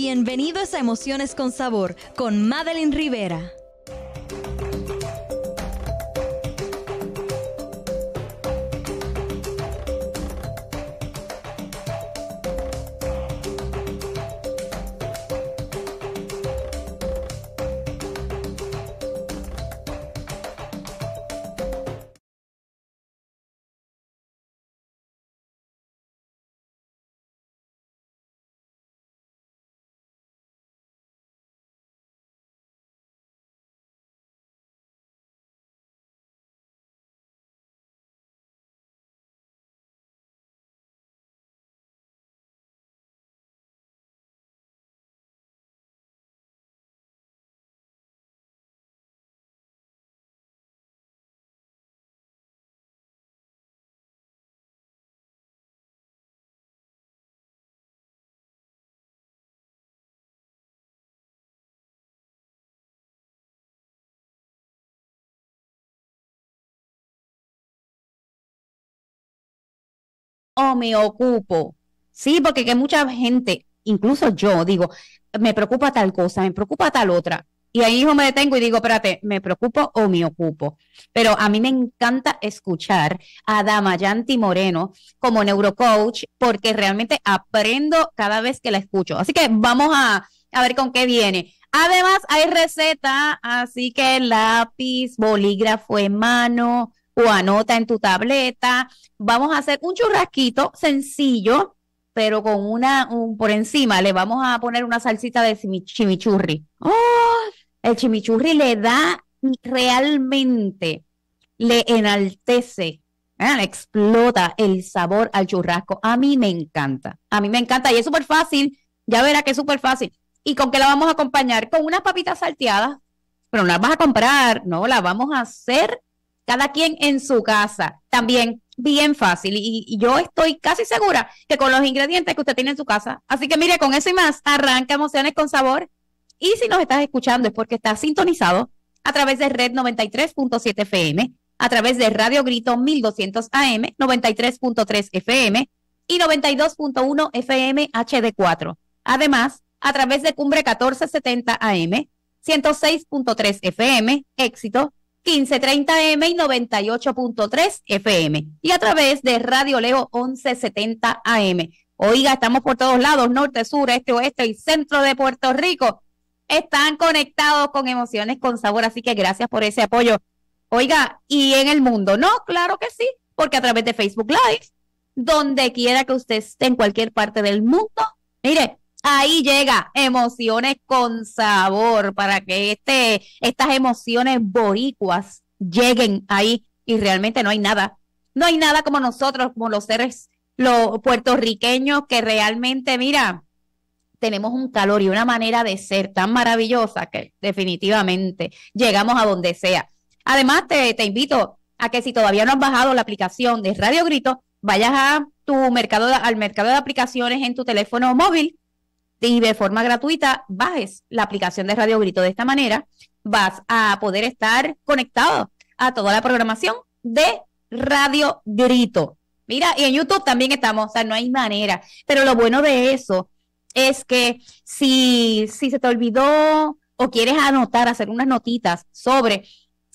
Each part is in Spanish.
Bienvenidos a Emociones con Sabor con Madeline Rivera. o me ocupo. Sí, porque que mucha gente, incluso yo, digo, me preocupa tal cosa, me preocupa tal otra. Y ahí yo me detengo y digo, espérate, ¿me preocupo o me ocupo? Pero a mí me encanta escuchar a Damayanti Moreno como neurocoach porque realmente aprendo cada vez que la escucho. Así que vamos a, a ver con qué viene. Además, hay receta, así que lápiz, bolígrafo en mano, o anota en tu tableta. Vamos a hacer un churrasquito sencillo, pero con una, por encima le vamos a poner una salsita de chimichurri. El chimichurri le da realmente, le enaltece ¿eh? explota el sabor al churrasco. A mí me encanta. A mí me encanta y es súper fácil. Ya verá que es súper fácil. ¿Y con qué la vamos a acompañar? Con unas papitas salteadas. Pero no las vas a comprar, no, las vamos a hacer cada quien en su casa. También bien fácil y, yo estoy casi segura que con los ingredientes que usted tiene en su casa. Así que mire, con eso y más, arranca emociones con sabor. Y si nos estás escuchando es porque está sintonizado a través de Red 93.7 FM, a través de Radio Grito 1200 AM, 93.3 FM y 92.1 FM HD4. Además, a través de Cumbre 1470 AM, 106.3 FM, éxito 1530M y 98.3 FM y a través de Radio Leo 1170 AM. Oiga, estamos por todos lados, norte, sur, este, oeste y centro de Puerto Rico. Están conectados con emociones, con sabor, así que gracias por ese apoyo. Oiga, ¿y en el mundo? No, claro que sí, porque a través de Facebook Live, donde quiera que usted esté en cualquier parte del mundo, mire, Ahí llega emociones con sabor para que este, estas emociones boricuas lleguen ahí y realmente no hay nada. No hay nada como nosotros, como los seres los puertorriqueños que realmente, mira, tenemos un calor y una manera de ser tan maravillosa que definitivamente llegamos a donde sea. Además, te, invito a que si todavía no has bajado la aplicación de Radio Grito, vayas a tu mercado, al mercado de aplicaciones en tu teléfono móvil y de forma gratuita bajes la aplicación de Radio Grito. De esta manera vas a poder estar conectado a toda la programación de Radio Grito. Mira, y en YouTube también estamos, o sea, no hay manera. Pero lo bueno de eso es que si, si se te olvidó o quieres anotar, hacer unas notitas sobre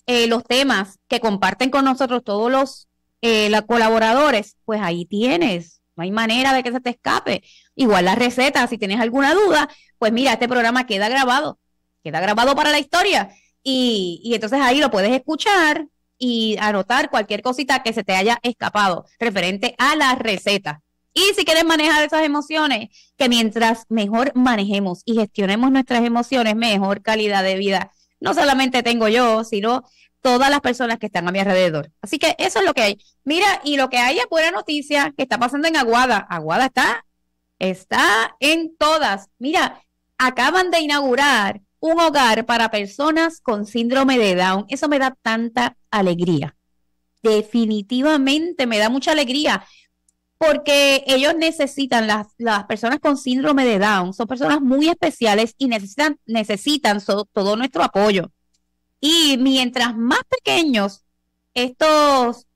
eh, los temas que comparten con nosotros todos los eh, colaboradores, pues ahí tienes no hay manera de que se te escape. Igual la receta, si tienes alguna duda, pues mira, este programa queda grabado, queda grabado para la historia. Y, y entonces ahí lo puedes escuchar y anotar cualquier cosita que se te haya escapado referente a la receta, Y si quieres manejar esas emociones, que mientras mejor manejemos y gestionemos nuestras emociones, mejor calidad de vida. No solamente tengo yo, sino todas las personas que están a mi alrededor. Así que eso es lo que hay. Mira, y lo que hay es buena noticia que está pasando en Aguada. Aguada está, está en todas. Mira, acaban de inaugurar un hogar para personas con síndrome de Down. Eso me da tanta alegría. Definitivamente me da mucha alegría porque ellos necesitan, las, las personas con síndrome de Down, son personas muy especiales y necesitan, necesitan todo nuestro apoyo. Y mientras más pequeños estos,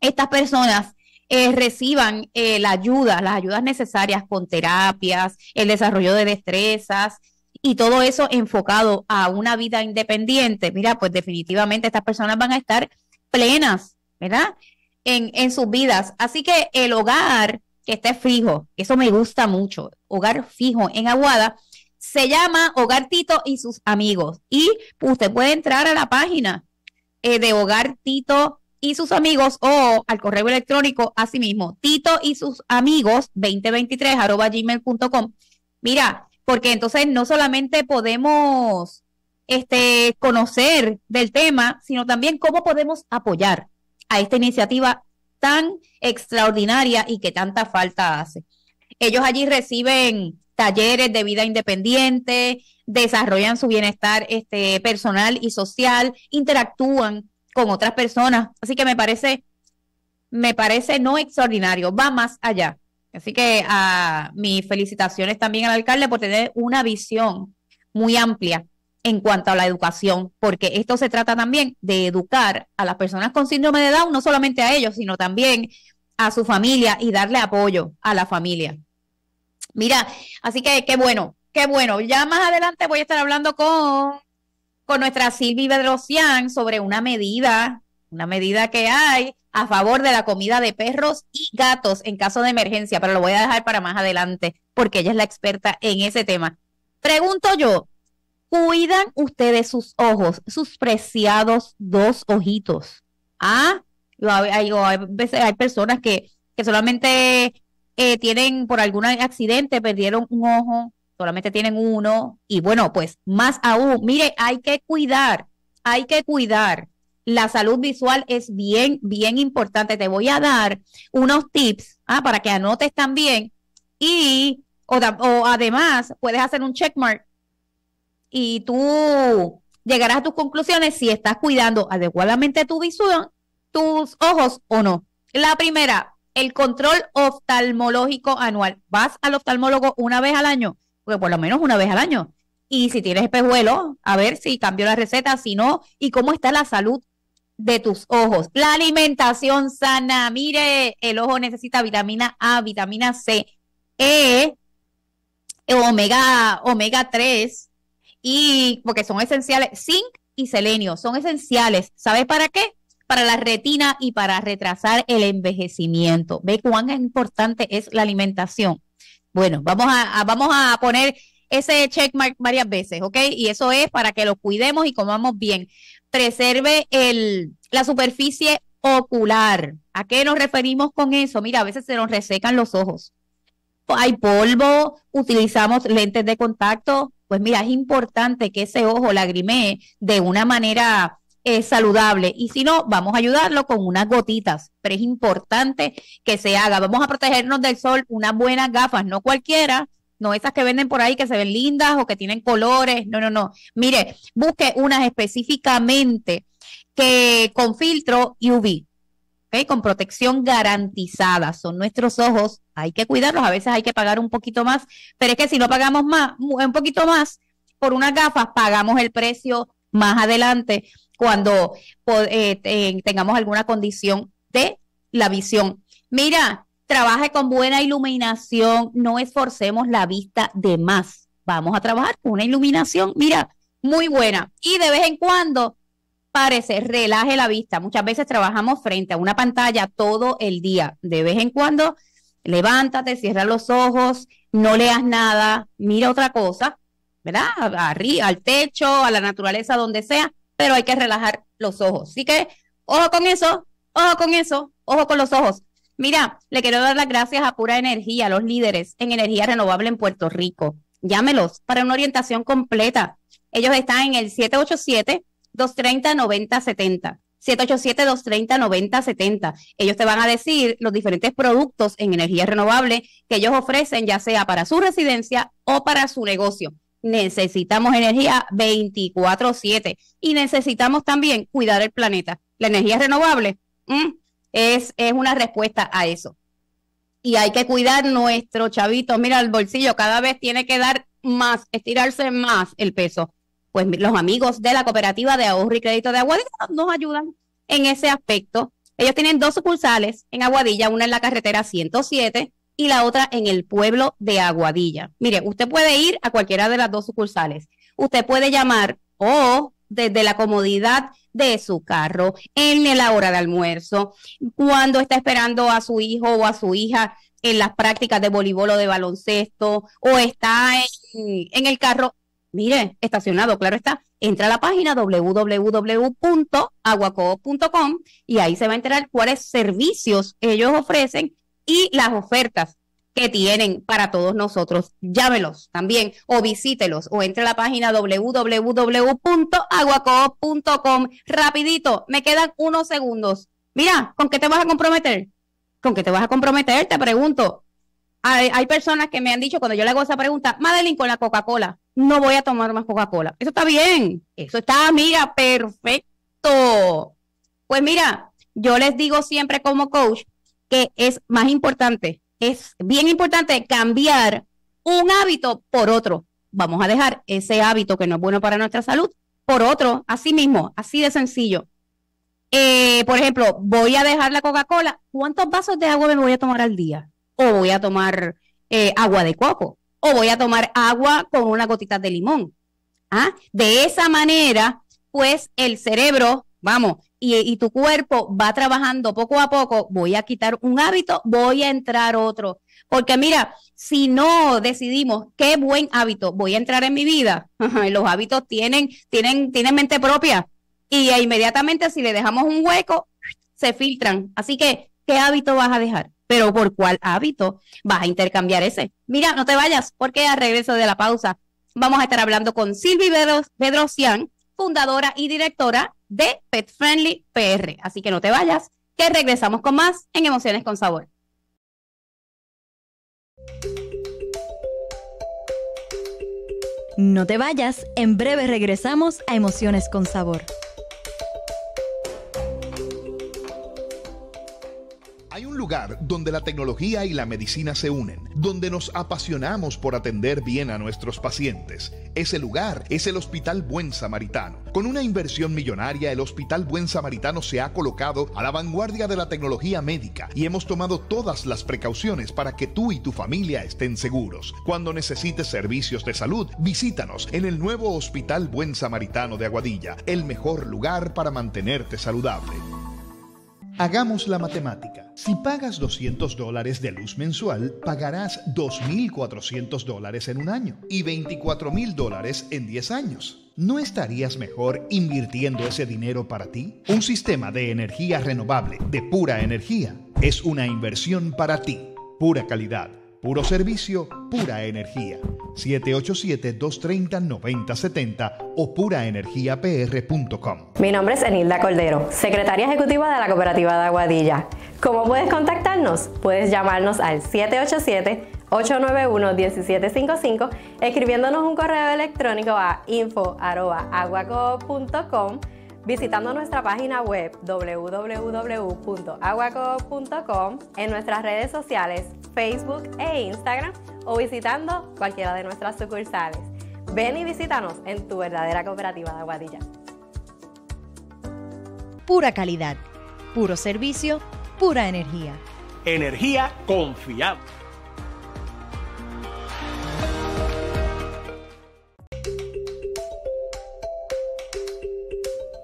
estas personas eh, reciban eh, la ayuda, las ayudas necesarias con terapias, el desarrollo de destrezas y todo eso enfocado a una vida independiente, mira, pues definitivamente estas personas van a estar plenas, ¿verdad? En, en sus vidas. Así que el hogar que esté fijo, eso me gusta mucho, hogar fijo en Aguada, se llama Hogar Tito y sus amigos. Y usted puede entrar a la página eh, de Hogar Tito y sus amigos o al correo electrónico asimismo, mismo, Tito y sus amigos 2023 gmail.com. Mira, porque entonces no solamente podemos este, conocer del tema, sino también cómo podemos apoyar a esta iniciativa tan extraordinaria y que tanta falta hace. Ellos allí reciben talleres de vida independiente, desarrollan su bienestar este, personal y social, interactúan con otras personas. Así que me parece, me parece no extraordinario, va más allá. Así que a ah, mis felicitaciones también al alcalde por tener una visión muy amplia en cuanto a la educación, porque esto se trata también de educar a las personas con síndrome de Down, no solamente a ellos, sino también a su familia y darle apoyo a la familia. Mira, así que qué bueno, qué bueno. Ya más adelante voy a estar hablando con, con nuestra Silvi Bedrosian sobre una medida, una medida que hay a favor de la comida de perros y gatos en caso de emergencia, pero lo voy a dejar para más adelante porque ella es la experta en ese tema. Pregunto yo, ¿cuidan ustedes sus ojos, sus preciados dos ojitos? Ah, hay, hay, personas que, que solamente eh, tienen por algún accidente, perdieron un ojo, solamente tienen uno. Y bueno, pues más aún, mire, hay que cuidar, hay que cuidar. La salud visual es bien, bien importante. Te voy a dar unos tips ah, para que anotes también. Y o, además puedes hacer un checkmark y tú llegarás a tus conclusiones si estás cuidando adecuadamente tu visión, tus ojos o no. La primera, el control oftalmológico anual. Vas al oftalmólogo una vez al año, Pues por lo menos una vez al año. Y si tienes pejuelo, a ver si cambió la receta, si no, y cómo está la salud de tus ojos. La alimentación sana. Mire, el ojo necesita vitamina A, vitamina C, E, omega, omega 3, y porque son esenciales, zinc y selenio, son esenciales. ¿Sabes para qué? para la retina y para retrasar el envejecimiento. ¿Ve cuán importante es la alimentación? Bueno, vamos a, vamos a poner ese checkmark varias veces, ¿ok? Y eso es para que lo cuidemos y comamos bien. Preserve el, la superficie ocular. ¿A qué nos referimos con eso? Mira, a veces se nos resecan los ojos. Hay polvo, utilizamos lentes de contacto. Pues mira, es importante que ese ojo lagrimee de una manera es saludable. Y si no, vamos a ayudarlo con unas gotitas. Pero es importante que se haga. Vamos a protegernos del sol, unas buenas gafas, no cualquiera. No esas que venden por ahí que se ven lindas o que tienen colores. No, no, no. Mire, busque unas específicamente que con filtro UV. ¿okay? Con protección garantizada. Son nuestros ojos. Hay que cuidarlos. A veces hay que pagar un poquito más. Pero es que si no pagamos más, un poquito más por unas gafas, pagamos el precio más adelante cuando eh, tengamos alguna condición de la visión. Mira, trabaje con buena iluminación, no esforcemos la vista de más. Vamos a trabajar con una iluminación, mira, muy buena. Y de vez en cuando, parece, relaje la vista. Muchas veces trabajamos frente a una pantalla todo el día. De vez en cuando, levántate, cierra los ojos, no leas nada, mira otra cosa, ¿verdad? Arriba, al techo, a la naturaleza, donde sea, pero hay que relajar los ojos. Así que, ojo con eso, ojo con eso, ojo con los ojos. Mira, le quiero dar las gracias a Pura Energía, a los líderes en energía renovable en Puerto Rico. Llámelos para una orientación completa. Ellos están en el 787-230-9070. 787-230-9070. Ellos te van a decir los diferentes productos en energía renovable que ellos ofrecen, ya sea para su residencia o para su negocio necesitamos energía 24/7 y necesitamos también cuidar el planeta. La energía renovable mm, es, es una respuesta a eso. Y hay que cuidar nuestro chavito. Mira, el bolsillo cada vez tiene que dar más, estirarse más el peso. Pues los amigos de la cooperativa de ahorro y crédito de Aguadilla nos ayudan en ese aspecto. Ellos tienen dos sucursales en Aguadilla, una en la carretera 107 y la otra en el pueblo de Aguadilla. Mire, usted puede ir a cualquiera de las dos sucursales. Usted puede llamar o desde la comodidad de su carro, en la hora de almuerzo, cuando está esperando a su hijo o a su hija en las prácticas de voleibol o de baloncesto, o está en, el carro, mire, estacionado, claro está, entra a la página www.aguaco.com y ahí se va a enterar cuáles servicios ellos ofrecen y las ofertas que tienen para todos nosotros. Llámelos también o visítelos o entre a la página www.aguaco.com Rapidito, me quedan unos segundos. Mira, ¿con qué te vas a comprometer? ¿Con qué te vas a comprometer? Te pregunto. Hay, hay personas que me han dicho cuando yo le hago esa pregunta, Madeline, con la Coca-Cola, no voy a tomar más Coca-Cola. Eso está bien. Eso está, mira, perfecto. Pues mira, yo les digo siempre como coach que es más importante, es bien importante cambiar un hábito por otro. Vamos a dejar ese hábito que no es bueno para nuestra salud por otro, así mismo, así de sencillo. Eh, por ejemplo, voy a dejar la Coca-Cola, ¿cuántos vasos de agua me voy a tomar al día? O voy a tomar eh, agua de coco, o voy a tomar agua con una gotita de limón. ¿Ah? De esa manera, pues el cerebro, vamos, y, tu cuerpo va trabajando poco a poco, voy a quitar un hábito, voy a entrar otro. Porque mira, si no decidimos qué buen hábito voy a entrar en mi vida, los hábitos tienen, tienen, tienen mente propia y inmediatamente si le dejamos un hueco, se filtran. Así que, ¿qué hábito vas a dejar? Pero ¿por cuál hábito vas a intercambiar ese? Mira, no te vayas, porque al regreso de la pausa vamos a estar hablando con Silvi Bedrosian fundadora y directora de Pet Friendly PR. Así que no te vayas, que regresamos con más en Emociones con Sabor. No te vayas, en breve regresamos a Emociones con Sabor. Hay un lugar donde la tecnología y la medicina se unen, donde nos apasionamos por atender bien a nuestros pacientes. Ese lugar es el Hospital Buen Samaritano. Con una inversión millonaria, el Hospital Buen Samaritano se ha colocado a la vanguardia de la tecnología médica y hemos tomado todas las precauciones para que tú y tu familia estén seguros. Cuando necesites servicios de salud, visítanos en el nuevo Hospital Buen Samaritano de Aguadilla, el mejor lugar para mantenerte saludable. Hagamos la matemática. Si pagas 200 dólares de luz mensual, pagarás 2.400 dólares en un año y 24.000 dólares en 10 años. ¿No estarías mejor invirtiendo ese dinero para ti? Un sistema de energía renovable, de pura energía, es una inversión para ti. Pura calidad Puro servicio, pura energía. 787-230-9070 o puraenergiapr.com. Mi nombre es Enilda Cordero, secretaria ejecutiva de la Cooperativa de Aguadilla. ¿Cómo puedes contactarnos? Puedes llamarnos al 787-891-1755 escribiéndonos un correo electrónico a info.aguaco.com visitando nuestra página web www.aguaco.com, en nuestras redes sociales Facebook e Instagram o visitando cualquiera de nuestras sucursales. Ven y visítanos en tu verdadera cooperativa de Aguadilla. Pura calidad, puro servicio, pura energía. Energía confiable.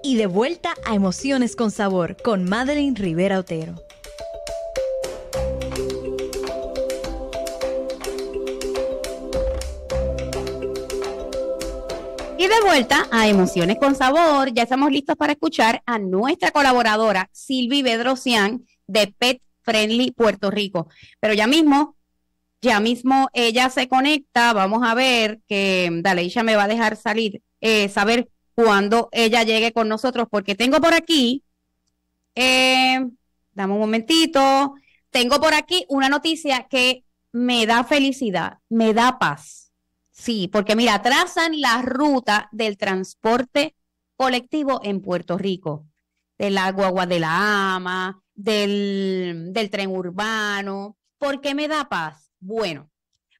y de vuelta a Emociones con Sabor con Madeline Rivera Otero. Y de vuelta a Emociones con Sabor, ya estamos listos para escuchar a nuestra colaboradora Silvi Bedrosian de Pet Friendly Puerto Rico. Pero ya mismo, ya mismo ella se conecta, vamos a ver que Daleisha me va a dejar salir, eh, saber cuando ella llegue con nosotros, porque tengo por aquí, eh, dame un momentito, tengo por aquí una noticia que me da felicidad, me da paz. Sí, porque mira, trazan la ruta del transporte colectivo en Puerto Rico, del agua guagua de la ama, del, del tren urbano. ¿Por qué me da paz? Bueno,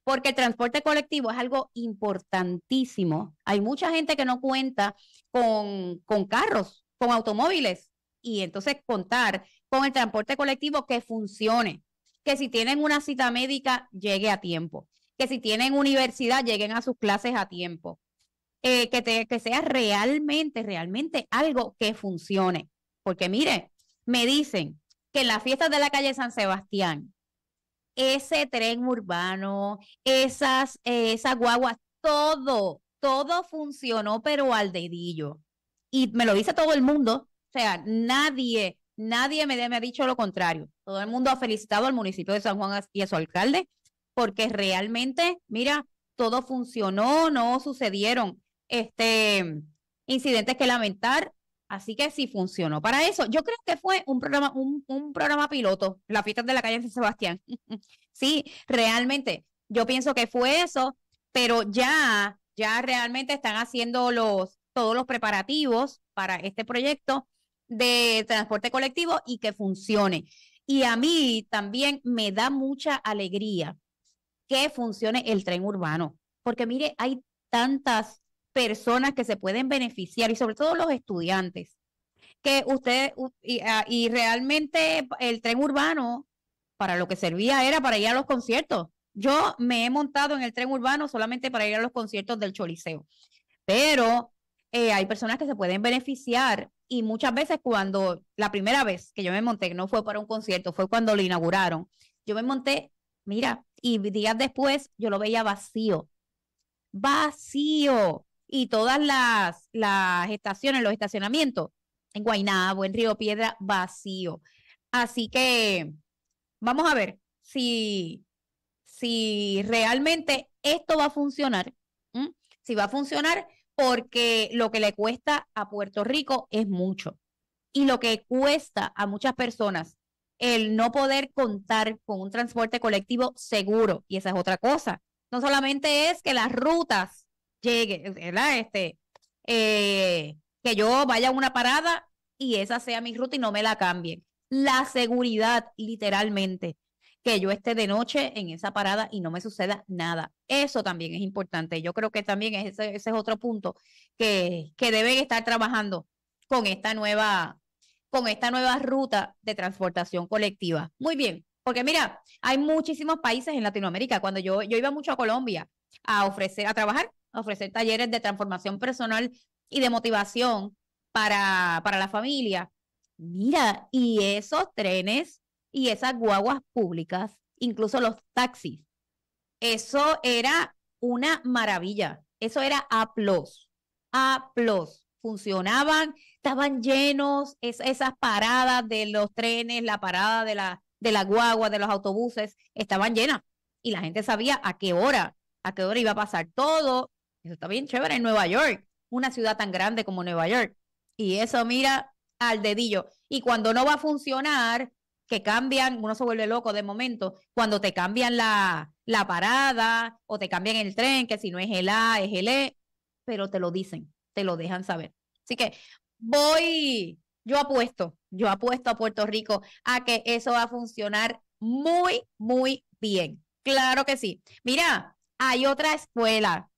porque el transporte colectivo es algo importantísimo. Hay mucha gente que no cuenta con, con carros, con automóviles, y entonces contar con el transporte colectivo que funcione, que si tienen una cita médica llegue a tiempo, que si tienen universidad lleguen a sus clases a tiempo, eh, que, que sea realmente, realmente algo que funcione. Porque mire, me dicen que en las fiestas de la calle San Sebastián ese tren urbano, esas, eh, guaguas, todo, todo funcionó, pero al dedillo. Y me lo dice todo el mundo. O sea, nadie, nadie me, ha dicho lo contrario. Todo el mundo ha felicitado al municipio de San Juan y a su alcalde, porque realmente, mira, todo funcionó, no sucedieron este, incidentes que lamentar, Así que sí funcionó. Para eso, yo creo que fue un programa, un, programa piloto, la fiesta de la calle San Sebastián. sí, realmente, yo pienso que fue eso, pero ya, ya realmente están haciendo los, todos los preparativos para este proyecto de transporte colectivo y que funcione. Y a mí también me da mucha alegría que funcione el tren urbano, porque mire, hay tantas personas que se pueden beneficiar y sobre todo los estudiantes. Que usted, ah, y, realmente el tren urbano para lo que servía era para ir a los conciertos. Yo me he montado en el tren urbano solamente para ir a los conciertos del Choliseo. Pero eh, hay personas que se pueden beneficiar y muchas veces cuando la primera vez que yo me monté, no fue para un concierto, fue cuando lo inauguraron, yo me monté, mira, y días después yo lo veía vacío, vacío y todas las, las estaciones, los estacionamientos en Guaynabo, en Río Piedra, vacío. Así que vamos a ver si, si realmente esto va a funcionar, si va a funcionar, porque lo que le cuesta a Puerto Rico es mucho. Y lo que cuesta a muchas personas el no poder contar con un transporte colectivo seguro, y esa es otra cosa. No solamente es que las rutas llegue, ¿verdad? Este, eh, que yo vaya a una parada y esa sea mi ruta y no me la cambien. La seguridad, literalmente, que yo esté de noche en esa parada y no me suceda nada. Eso también es importante. Yo creo que también ese, ese es otro punto que, que deben estar trabajando con esta nueva con esta nueva ruta de transportación colectiva. Muy bien, porque mira, hay muchísimos países en Latinoamérica. Cuando yo, yo iba mucho a Colombia a ofrecer, a trabajar ofrecer talleres de transformación personal y de motivación para, para la familia. Mira, y esos trenes y esas guaguas públicas, incluso los taxis, eso era una maravilla. Eso era aplos, aplos. Funcionaban, estaban llenos esas paradas de los trenes, la parada de la, de la guagua, de los autobuses, estaban llenas. Y la gente sabía a qué hora, a qué hora iba a pasar todo. Eso está bien chévere en Nueva York, una ciudad tan grande como Nueva York. Y eso mira al dedillo. Y cuando no va a funcionar, que cambian, uno se vuelve loco de momento, cuando te cambian la, la parada o te cambian el tren, que si no es el A, es el E, pero te lo dicen, te lo dejan saber. Así que voy, yo apuesto, yo apuesto a Puerto Rico a que eso va a funcionar muy, muy bien. Claro que sí. Mira, hay otra escuela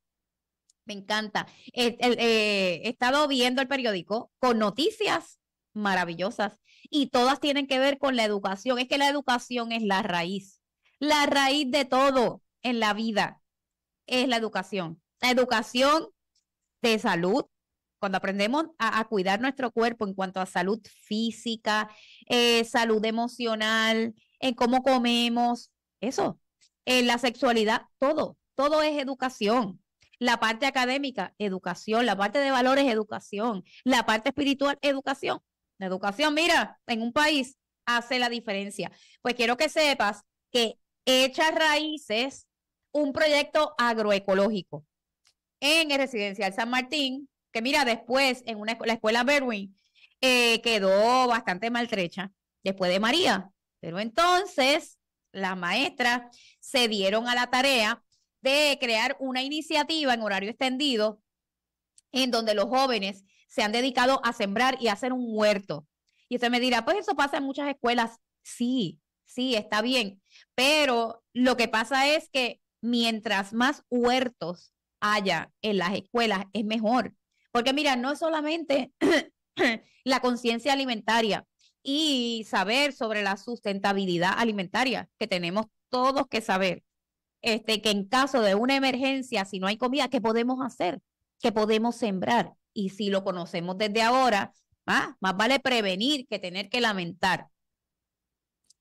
me encanta. Eh, eh, he estado viendo el periódico con noticias maravillosas y todas tienen que ver con la educación. Es que la educación es la raíz. La raíz de todo en la vida es la educación. La educación de salud, cuando aprendemos a, cuidar nuestro cuerpo en cuanto a salud física, eh, salud emocional, en cómo comemos, eso, en la sexualidad, todo, todo es educación la parte académica, educación, la parte de valores, educación, la parte espiritual, educación. La educación, mira, en un país hace la diferencia. Pues quiero que sepas que echa raíces un proyecto agroecológico en el residencial San Martín, que mira, después en una, la escuela Berwin eh, quedó bastante maltrecha después de María. Pero entonces las maestras se dieron a la tarea de crear una iniciativa en horario extendido en donde los jóvenes se han dedicado a sembrar y hacer un huerto. Y usted me dirá, pues eso pasa en muchas escuelas. Sí, sí, está bien. Pero lo que pasa es que mientras más huertos haya en las escuelas, es mejor. Porque mira, no es solamente la conciencia alimentaria y saber sobre la sustentabilidad alimentaria, que tenemos todos que saber, este, que en caso de una emergencia, si no hay comida, ¿qué podemos hacer? ¿Qué podemos sembrar? Y si lo conocemos desde ahora, ah, más vale prevenir que tener que lamentar.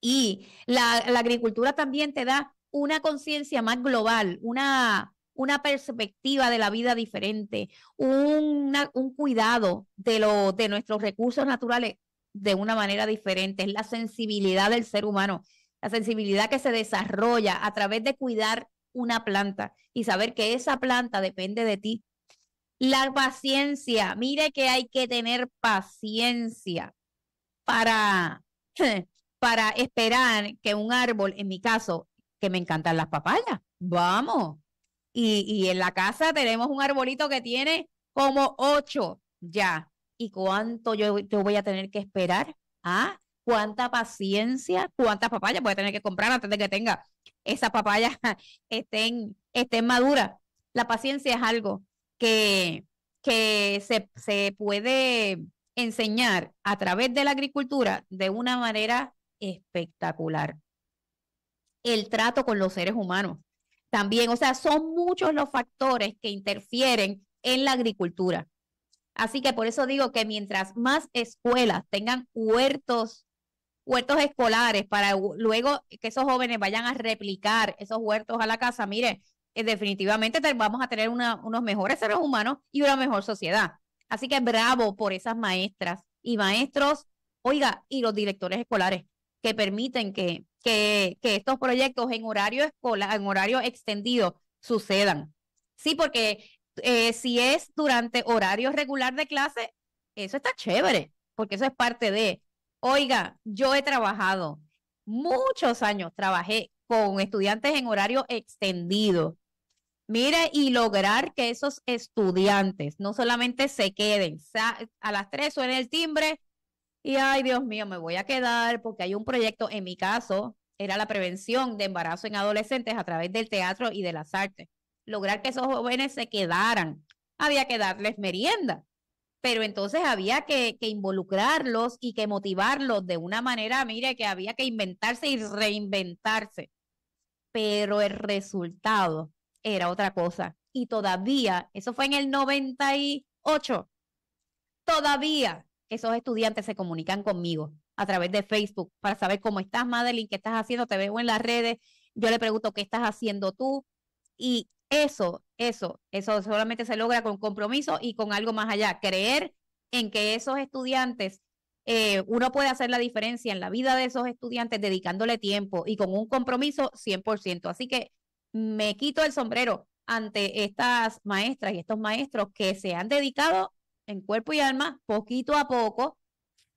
Y la, agricultura también te da una conciencia más global, una, una perspectiva de la vida diferente, un cuidado de, lo, de nuestros recursos naturales de una manera diferente, es la sensibilidad del ser humano la sensibilidad que se desarrolla a través de cuidar una planta y saber que esa planta depende de ti. La paciencia, mire que hay que tener paciencia para, para esperar que un árbol, en mi caso, que me encantan las papayas, vamos. Y, en la casa tenemos un arbolito que tiene como ocho ya. ¿Y cuánto yo, yo voy a tener que esperar? Ah, cuánta paciencia, cuántas papayas puede tener que comprar antes de que tenga esas papayas estén, estén maduras. La paciencia es algo que, que se, se puede enseñar a través de la agricultura de una manera espectacular. El trato con los seres humanos también, o sea, son muchos los factores que interfieren en la agricultura. Así que por eso digo que mientras más escuelas tengan huertos huertos escolares para luego que esos jóvenes vayan a replicar esos huertos a la casa, mire, eh, definitivamente vamos a tener unos mejores seres humanos y una mejor sociedad. Así que bravo por esas maestras y maestros, oiga, y los directores escolares que permiten que, que, estos proyectos en horario escolar, en horario extendido, sucedan. Sí, porque eh, si es durante horario regular de clase, eso está chévere, porque eso es parte de, Oiga, yo he trabajado muchos años, trabajé con estudiantes en horario extendido. Mire, y lograr que esos estudiantes no solamente se queden, a las tres o en el timbre y, ay Dios mío, me voy a quedar porque hay un proyecto, en mi caso, era la prevención de embarazo en adolescentes a través del teatro y de las artes. Lograr que esos jóvenes se quedaran. Había que darles merienda, pero entonces había que, involucrarlos y que motivarlos de una manera, mire, que había que inventarse y reinventarse. Pero el resultado era otra cosa. Y todavía, eso fue en el 98, todavía esos estudiantes se comunican conmigo a través de Facebook para saber cómo estás, Madeline, qué estás haciendo, te veo en las redes, yo le pregunto qué estás haciendo tú. Y eso eso, eso solamente se logra con compromiso y con algo más allá, creer en que esos estudiantes, eh, uno puede hacer la diferencia en la vida de esos estudiantes dedicándole tiempo y con un compromiso 100%. Así que me quito el sombrero ante estas maestras y estos maestros que se han dedicado en cuerpo y alma, poquito a poco,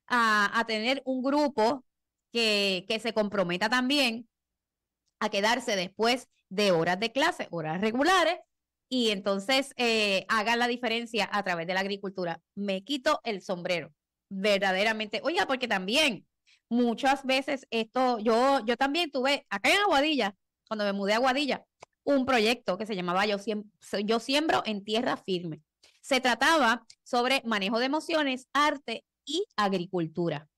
a, a tener un grupo que, que se comprometa también a quedarse después de horas de clase, horas regulares, y entonces eh, hagan la diferencia a través de la agricultura. Me quito el sombrero, verdaderamente. Oiga, porque también muchas veces esto, yo, yo también tuve, acá en Aguadilla, cuando me mudé a Aguadilla, un proyecto que se llamaba Yo, yo Siembro en Tierra Firme. Se trataba sobre manejo de emociones, arte y agricultura.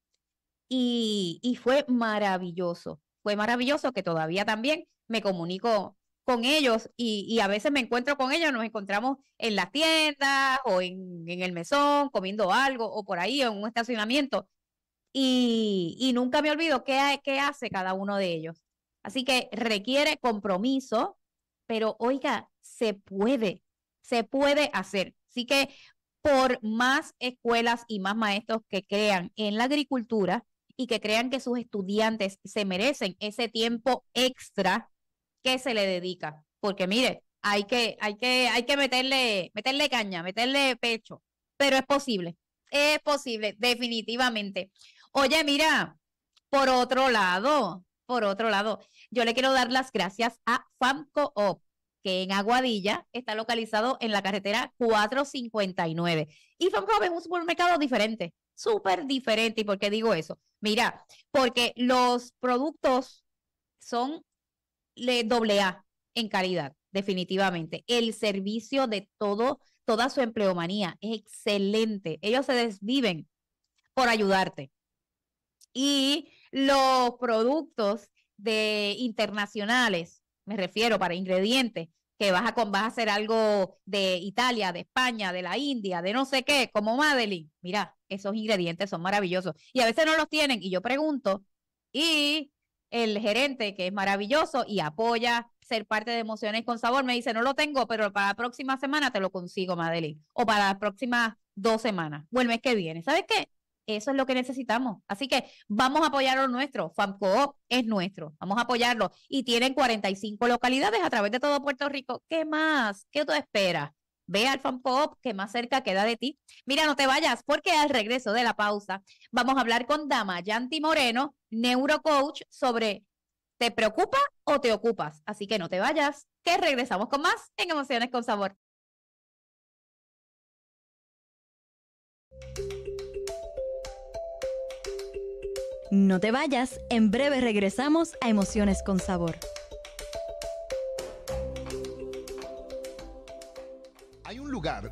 Y, y fue maravilloso, fue maravilloso que todavía también me comunico con ellos y, a veces me encuentro con ellos, nos encontramos en las tiendas o en, en, el mesón comiendo algo o por ahí en un estacionamiento y, nunca me olvido qué, qué hace cada uno de ellos. Así que requiere compromiso, pero oiga, se puede, se puede hacer. Así que por más escuelas y más maestros que crean en la agricultura y que crean que sus estudiantes se merecen ese tiempo extra que se le dedica. Porque mire, hay que, hay que, hay que meterle, meterle caña, meterle pecho. Pero es posible, es posible, definitivamente. Oye, mira, por otro lado, por otro lado, yo le quiero dar las gracias a Famco que en Aguadilla está localizado en la carretera 459. Y Famco Op es un supermercado diferente, súper diferente. ¿Y por qué digo eso? Mira, porque los productos son le doble A en calidad definitivamente. El servicio de todo, toda su empleomanía es excelente. Ellos se desviven por ayudarte. Y los productos de internacionales, me refiero para ingredientes, que vas a, vas a hacer algo de Italia, de España, de la India, de no sé qué, como Madeline. Mira, esos ingredientes son maravillosos. Y a veces no los tienen. Y yo pregunto, ¿y el gerente, que es maravilloso y apoya ser parte de Emociones con Sabor, me dice, no lo tengo, pero para la próxima semana te lo consigo, Madeleine, o para las próximas dos semanas, o el mes que viene. ¿Sabes qué? Eso es lo que necesitamos. Así que vamos a apoyar lo nuestro. FAMCOOP es nuestro. Vamos a apoyarlo. Y tienen 45 localidades a través de todo Puerto Rico. ¿Qué más? ¿Qué tú esperas? Ve al FAMCOOP que más cerca queda de ti. Mira, no te vayas porque al regreso de la pausa vamos a hablar con Dama Yanti Moreno, neurocoach sobre ¿te preocupa o te ocupas? Así que no te vayas, que regresamos con más en Emociones con Sabor. No te vayas, en breve regresamos a Emociones con Sabor.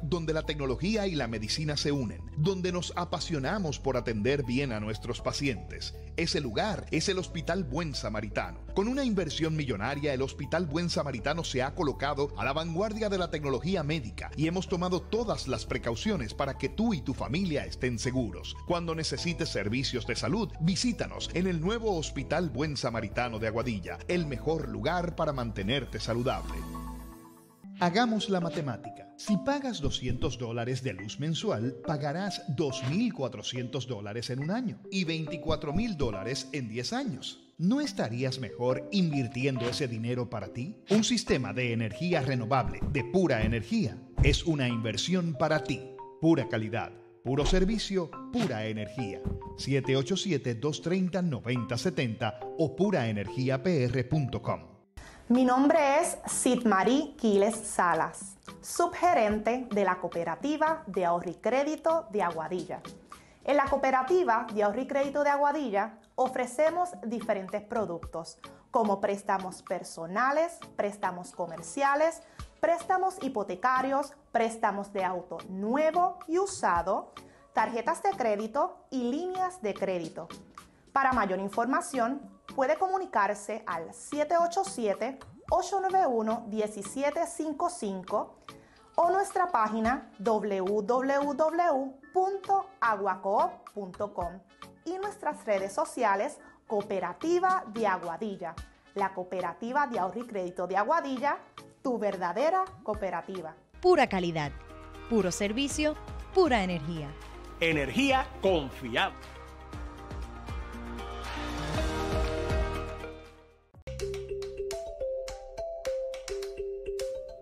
donde la tecnología y la medicina se unen, donde nos apasionamos por atender bien a nuestros pacientes. Ese lugar es el Hospital Buen Samaritano. Con una inversión millonaria, el Hospital Buen Samaritano se ha colocado a la vanguardia de la tecnología médica y hemos tomado todas las precauciones para que tú y tu familia estén seguros. Cuando necesites servicios de salud, visítanos en el nuevo Hospital Buen Samaritano de Aguadilla, el mejor lugar para mantenerte saludable. Hagamos la matemática. Si pagas 200 dólares de luz mensual, pagarás 2.400 dólares en un año y 24.000 dólares en 10 años. ¿No estarías mejor invirtiendo ese dinero para ti? Un sistema de energía renovable, de pura energía, es una inversión para ti. Pura calidad, puro servicio, pura energía. 787-230-9070 o puraenergiapr.com. Mi nombre es Sidmarí Quiles Salas, subgerente de la cooperativa de ahorro y crédito de Aguadilla. En la cooperativa de ahorro y crédito de Aguadilla ofrecemos diferentes productos como préstamos personales, préstamos comerciales, préstamos hipotecarios, préstamos de auto nuevo y usado, tarjetas de crédito y líneas de crédito. Para mayor información, puede comunicarse al 787-891-1755 o nuestra página www.aguacoop.com y nuestras redes sociales Cooperativa de Aguadilla, la Cooperativa de Ahorro y Crédito de Aguadilla, tu verdadera cooperativa. Pura calidad, puro servicio, pura energía. Energía confiable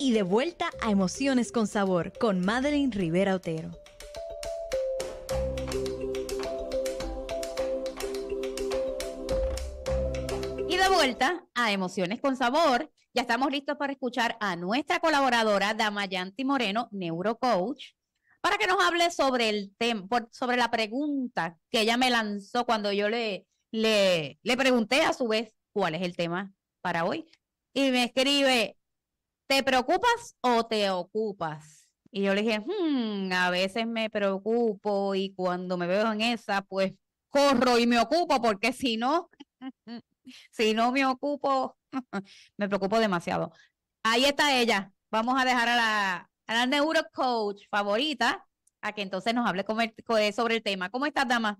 y de vuelta a Emociones con Sabor con Madeline Rivera Otero. Y de vuelta a Emociones con Sabor, ya estamos listos para escuchar a nuestra colaboradora Damayanti Moreno, neurocoach, para que nos hable sobre el tema, sobre la pregunta que ella me lanzó cuando yo le, le, le pregunté a su vez cuál es el tema para hoy. Y me escribe, ¿te preocupas o te ocupas? Y yo le dije, hmm, a veces me preocupo y cuando me veo en esa, pues corro y me ocupo porque si no, si no me ocupo, me preocupo demasiado. Ahí está ella. Vamos a dejar a la, neurocoach favorita a que entonces nos hable eh, sobre el tema. ¿Cómo estás, dama?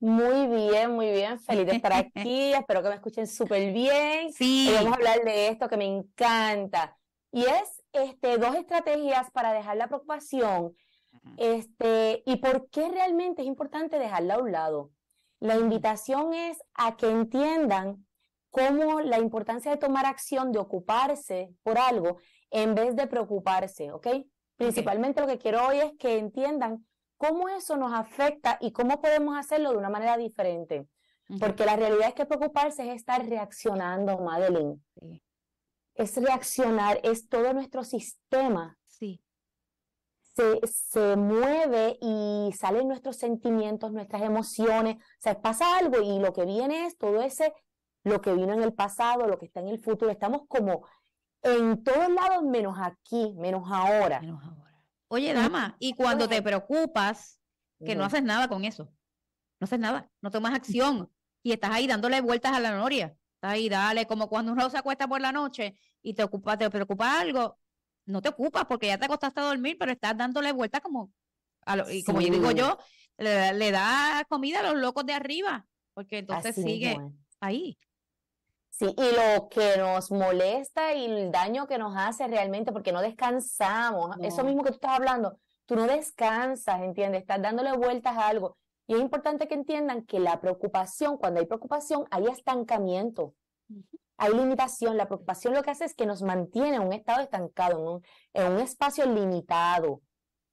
Muy bien, muy bien. Feliz de estar aquí. Espero que me escuchen súper bien. Sí. vamos a hablar de esto que me encanta. Y es este, dos estrategias para dejar la preocupación este, y por qué realmente es importante dejarla a un lado. La invitación es a que entiendan cómo la importancia de tomar acción, de ocuparse por algo, en vez de preocuparse, ¿ok? Principalmente lo que quiero hoy es que entiendan cómo eso nos afecta y cómo podemos hacerlo de una manera diferente. Porque la realidad es que preocuparse es estar reaccionando, Madeline es reaccionar, es todo nuestro sistema. Sí. Se, mueve y salen nuestros sentimientos, nuestras emociones. O sea, pasa algo y lo que viene es todo ese, lo que vino en el pasado, lo que está en el futuro. Estamos como en todos lados menos aquí, menos ahora. Menos ahora. Oye, dama, y cuando te preocupas, que no. haces nada con eso, no haces nada, no tomas acción y estás ahí dándole vueltas a la noria ahí, dale, como cuando uno se acuesta por la noche y te ocupa, te preocupa algo, no te ocupas porque ya te acostaste a dormir, pero estás dándole vuelta como, y como yo digo yo, le, da comida a los locos de arriba, porque entonces sigue ahí. Sí, y lo que nos molesta y el daño que nos hace realmente, porque no descansamos, eso mismo que tú estás hablando, tú no descansas, ¿entiendes? Estás dándole vueltas a algo. Y es importante que entiendan que la preocupación, cuando hay preocupación, hay estancamiento, hay limitación. La preocupación lo que hace es que nos mantiene en un estado estancado, en un, espacio limitado.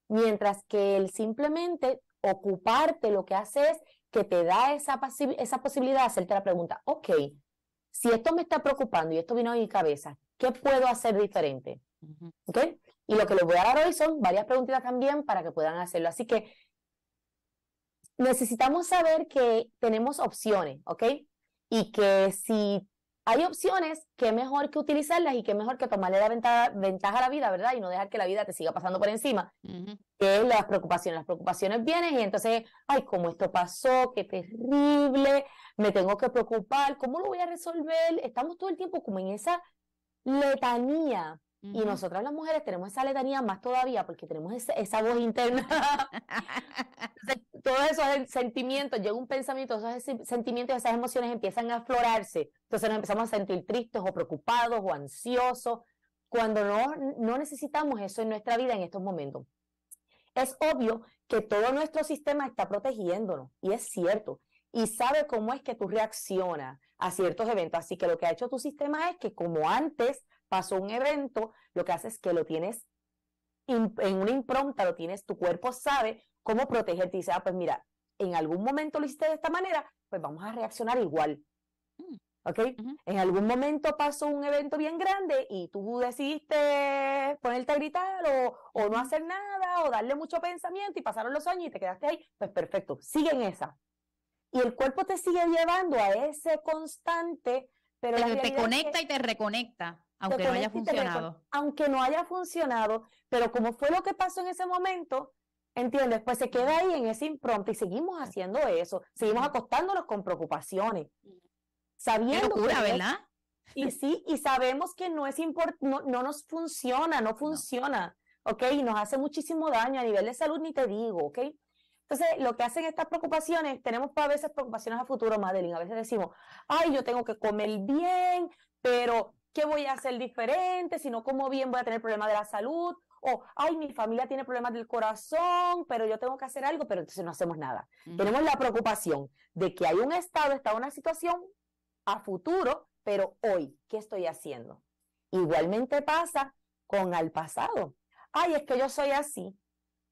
Mientras que el simplemente ocuparte lo que hace es que te da esa, esa posibilidad de hacerte la pregunta, ok, si esto me está preocupando y esto vino a mi cabeza, ¿qué puedo hacer diferente? Y lo que les voy a dar hoy son varias preguntitas también para que puedan hacerlo. Así que necesitamos saber que tenemos opciones, ¿ok? Y que si hay opciones, qué mejor que utilizarlas y qué mejor que tomarle la ventaja, a la vida, ¿verdad? Y no dejar que la vida te siga pasando por encima. Que las preocupaciones, las preocupaciones vienen y entonces, ay, cómo esto pasó, qué terrible, me tengo que preocupar, ¿cómo lo voy a resolver? Estamos todo el tiempo como en esa letanía y nosotras las mujeres tenemos esa letanía más todavía porque tenemos esa, voz interna. todos esos sentimientos, llega un pensamiento, esos sentimientos, esas emociones empiezan a aflorarse. Entonces nos empezamos a sentir tristes o preocupados o ansiosos cuando no, no necesitamos eso en nuestra vida en estos momentos. Es obvio que todo nuestro sistema está protegiéndonos y es cierto y sabe cómo es que tú reaccionas, a ciertos eventos. Así que lo que ha hecho tu sistema es que como antes pasó un evento, lo que hace es que lo tienes en una impronta, lo tienes, tu cuerpo sabe cómo protegerte y dice, ah, pues mira, en algún momento lo hiciste de esta manera, pues vamos a reaccionar igual. Mm. ¿Ok? En algún momento pasó un evento bien grande y tú decidiste ponerte a gritar o no hacer nada o darle mucho pensamiento y pasaron los años y te quedaste ahí, pues perfecto, sigue en esa y el cuerpo te sigue llevando a ese constante, pero... te conecta y te reconecta, aunque no haya funcionado. Aunque no haya funcionado, pero como fue lo que pasó en ese momento, ¿entiendes? Pues se queda ahí en ese impromptu y seguimos haciendo eso, seguimos acostándonos con preocupaciones. Sabiendo... Que locura, ¿verdad? y sí, y sabemos que no es no, nos funciona, no funciona, ¿ok? Y nos hace muchísimo daño a nivel de salud, ni te digo, ¿ok? Entonces, lo que hacen estas preocupaciones, tenemos a veces preocupaciones a futuro, Madeline. A veces decimos, ay, yo tengo que comer bien, pero ¿qué voy a hacer diferente? Si no como bien, voy a tener problemas de la salud. O, ay, mi familia tiene problemas del corazón, pero yo tengo que hacer algo, pero entonces no hacemos nada. Tenemos la preocupación de que hay un estado, está una situación a futuro, pero hoy, ¿qué estoy haciendo? Igualmente pasa con al pasado. Ay, es que yo soy así,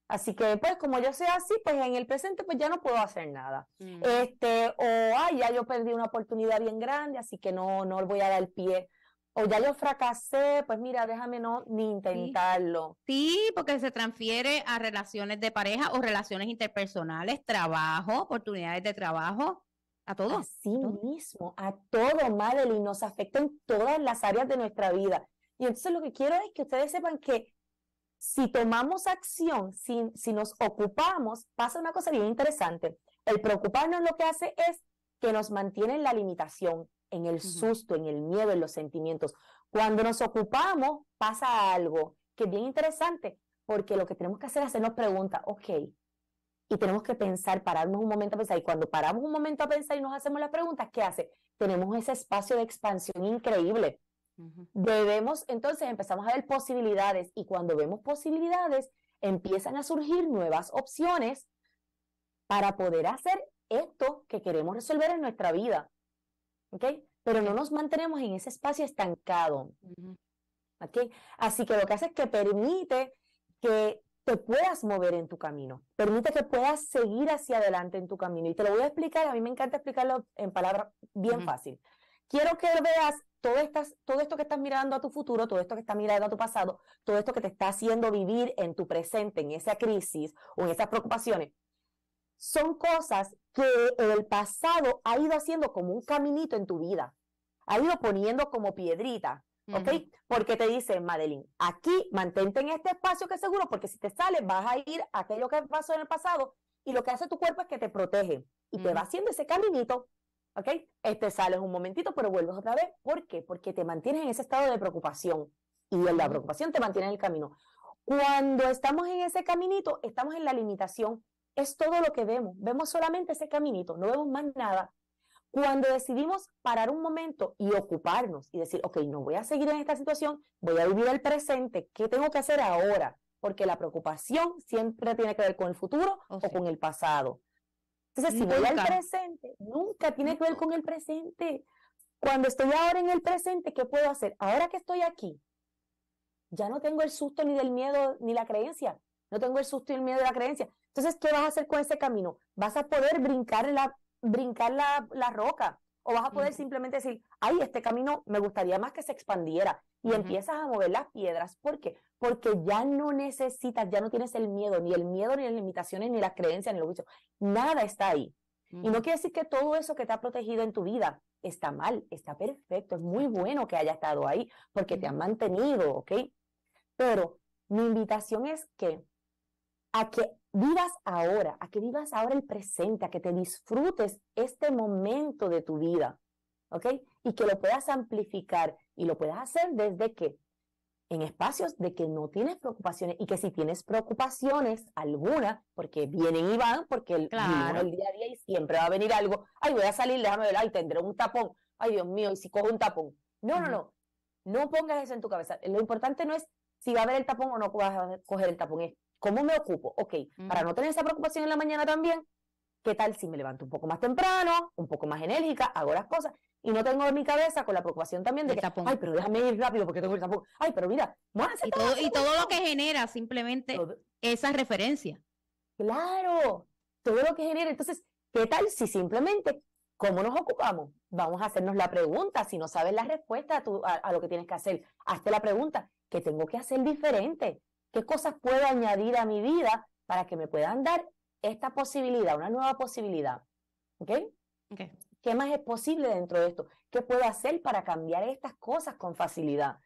Así que, pues, como yo sea así, pues en el presente, pues ya no puedo hacer nada. Mm. Este, o, ay, ya yo perdí una oportunidad bien grande, así que no, no voy a dar pie. O ya yo fracasé, pues mira, déjame no ni intentarlo. Sí, porque se transfiere a relaciones de pareja o relaciones interpersonales, trabajo, oportunidades de trabajo, a todo. Así mismo, a todo, Madeline, nos afecta en todas las áreas de nuestra vida. Y entonces lo que quiero es que ustedes sepan que si tomamos acción, si, nos ocupamos, pasa una cosa bien interesante. El preocuparnos lo que hace es que nos mantiene en la limitación, en el susto, en el miedo, en los sentimientos. Cuando nos ocupamos, pasa algo que es bien interesante, porque lo que tenemos que hacer es hacernos preguntas, ok, y tenemos que pensar, pararnos un momento a pensar, y cuando paramos un momento a pensar y nos hacemos las preguntas, ¿qué hace? Tenemos ese espacio de expansión increíble. Debemos, entonces empezamos a ver posibilidades y cuando vemos posibilidades empiezan a surgir nuevas opciones para poder hacer esto que queremos resolver en nuestra vida. ¿Ok? Pero no nos mantenemos en ese espacio estancado. Así que lo que hace es que permite que te puedas mover en tu camino, permite que puedas seguir hacia adelante en tu camino. Y te lo voy a explicar, a mí me encanta explicarlo en palabras bien fácil. Quiero que veas todo, estas, todo esto que estás mirando a tu futuro, todo esto que estás mirando a tu pasado, todo esto que te está haciendo vivir en tu presente, en esa crisis o en esas preocupaciones, son cosas que el pasado ha ido haciendo como un caminito en tu vida, ha ido poniendo como piedrita, ¿ok? Porque te dice Madeline, aquí mantente en este espacio que es seguro, porque si te sales vas a ir a aquello que pasó en el pasado y lo que hace tu cuerpo es que te protege y te va haciendo ese caminito ¿ok? Este sales un momentito, pero vuelves otra vez. ¿Por qué? Porque te mantienes en ese estado de preocupación y la preocupación te mantiene en el camino. Cuando estamos en ese caminito, estamos en la limitación. Es todo lo que vemos. Vemos solamente ese caminito, no vemos más nada. Cuando decidimos parar un momento y ocuparnos y decir, ok, no voy a seguir en esta situación, voy a vivir el presente, ¿qué tengo que hacer ahora? Porque la preocupación siempre tiene que ver con el futuro oh, o con el pasado. Entonces, si voy al presente, nunca tiene que ver con el presente. Cuando estoy ahora en el presente, ¿qué puedo hacer? Ahora que estoy aquí, ya no tengo el susto ni del miedo ni la creencia. No tengo el susto ni el miedo de la creencia. Entonces, ¿qué vas a hacer con ese camino? Vas a poder brincar la, brincar la, la roca o vas a poder simplemente decir, ay, este camino me gustaría más que se expandiera. Y empiezas a mover las piedras. ¿Por qué? Porque ya no necesitas, ya no tienes el miedo, ni el miedo, ni las limitaciones, ni las creencias, ni los bichos. Nada está ahí. Y no quiere decir que todo eso que te ha protegido en tu vida está mal, está perfecto, es muy bueno que haya estado ahí, porque te han mantenido, ¿ok? Pero mi invitación es que a que vivas ahora, a que vivas ahora el presente, a que te disfrutes este momento de tu vida, ¿ok? Y que lo puedas amplificar y lo puedas hacer desde que en espacios de que no tienes preocupaciones y que si tienes preocupaciones alguna, porque vienen y van, porque el, claro. el día a día siempre va a venir algo, ay, voy a salir, déjame ver, ay, tendré un tapón, ay, Dios mío, y si cojo un tapón. No, no, no, no pongas eso en tu cabeza. Lo importante no es si va a haber el tapón o no vas a coger el tapón, ¿Cómo me ocupo? Ok, para no tener esa preocupación en la mañana también, ¿qué tal si me levanto un poco más temprano, un poco más enérgica, hago las cosas y no tengo en mi cabeza con la preocupación también de que, ay, pero déjame ir rápido porque tengo ir tampoco. Ay, pero mira, y todo, y todo lo que genera simplemente esa referencia. Claro, todo lo que genera. Entonces, ¿qué tal si simplemente, ¿cómo nos ocupamos? Vamos a hacernos la pregunta. Si no sabes la respuesta a, a lo que tienes que hacer, hazte la pregunta. ¿Qué tengo que hacer diferente? ¿Qué cosas puedo añadir a mi vida para que me puedan dar esta posibilidad, una nueva posibilidad? ¿Ok? ¿Qué más es posible dentro de esto? ¿Qué puedo hacer para cambiar estas cosas con facilidad?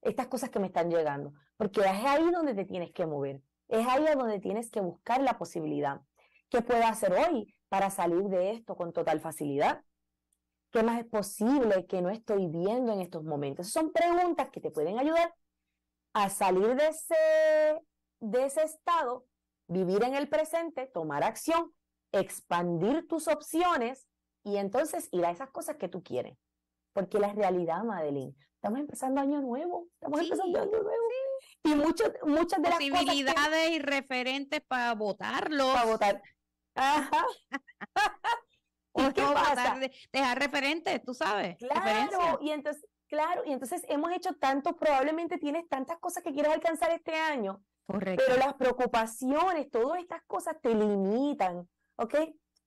Estas cosas que me están llegando. Porque es ahí donde te tienes que mover. Es ahí donde tienes que buscar la posibilidad. ¿Qué puedo hacer hoy para salir de esto con total facilidad? ¿Qué más es posible que no estoy viendo en estos momentos? Son preguntas que te pueden ayudar a salir de ese, de ese estado, vivir en el presente, tomar acción, expandir tus opciones y entonces ir a esas cosas que tú quieres. Porque la realidad, Madeline, estamos empezando año nuevo, estamos empezando año nuevo. Y muchas muchas de las posibilidades cosas y referentes para votarlos. Para votar. Ajá. ¿Y qué dejar referentes, tú sabes. Claro, y entonces Claro, y entonces hemos hecho tanto, probablemente tienes tantas cosas que quieres alcanzar este año. Correcto. Pero las preocupaciones, todas estas cosas te limitan, ¿ok?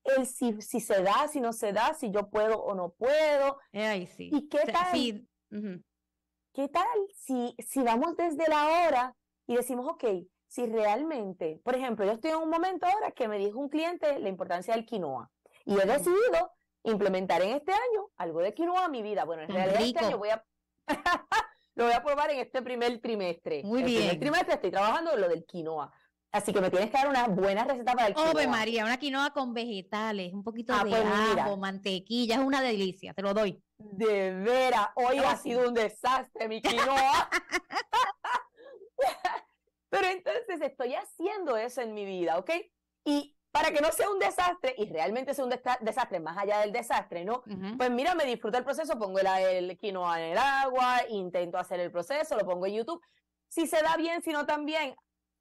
El si, se da, si no se da, si yo puedo o no puedo. Eh, sí. ¿Y qué tal? ¿Qué tal si, si vamos desde la hora y decimos, ok, si realmente, por ejemplo, yo estoy en un momento ahora que me dijo un cliente la importancia del quinoa y he decidido implementar en este año algo de quinoa en mi vida. Bueno, en realidad este año voy a... lo voy a probar en este primer trimestre. Muy bien. En trimestre estoy trabajando lo del quinoa. Así que me tienes que dar una buena receta para el oh, quinoa. Ove María, una quinoa con vegetales, un poquito ah, de pues ajo, mantequilla, es una delicia, te lo doy. De veras, hoy ha sido un desastre mi quinoa. Pero entonces estoy haciendo eso en mi vida, ¿ok? Y para que no sea un desastre y realmente sea un desastre más allá del desastre, ¿no? Pues mira, me disfruto el proceso, pongo el, quinoa en el agua, intento hacer el proceso, lo pongo en YouTube. Si se da bien, si no también.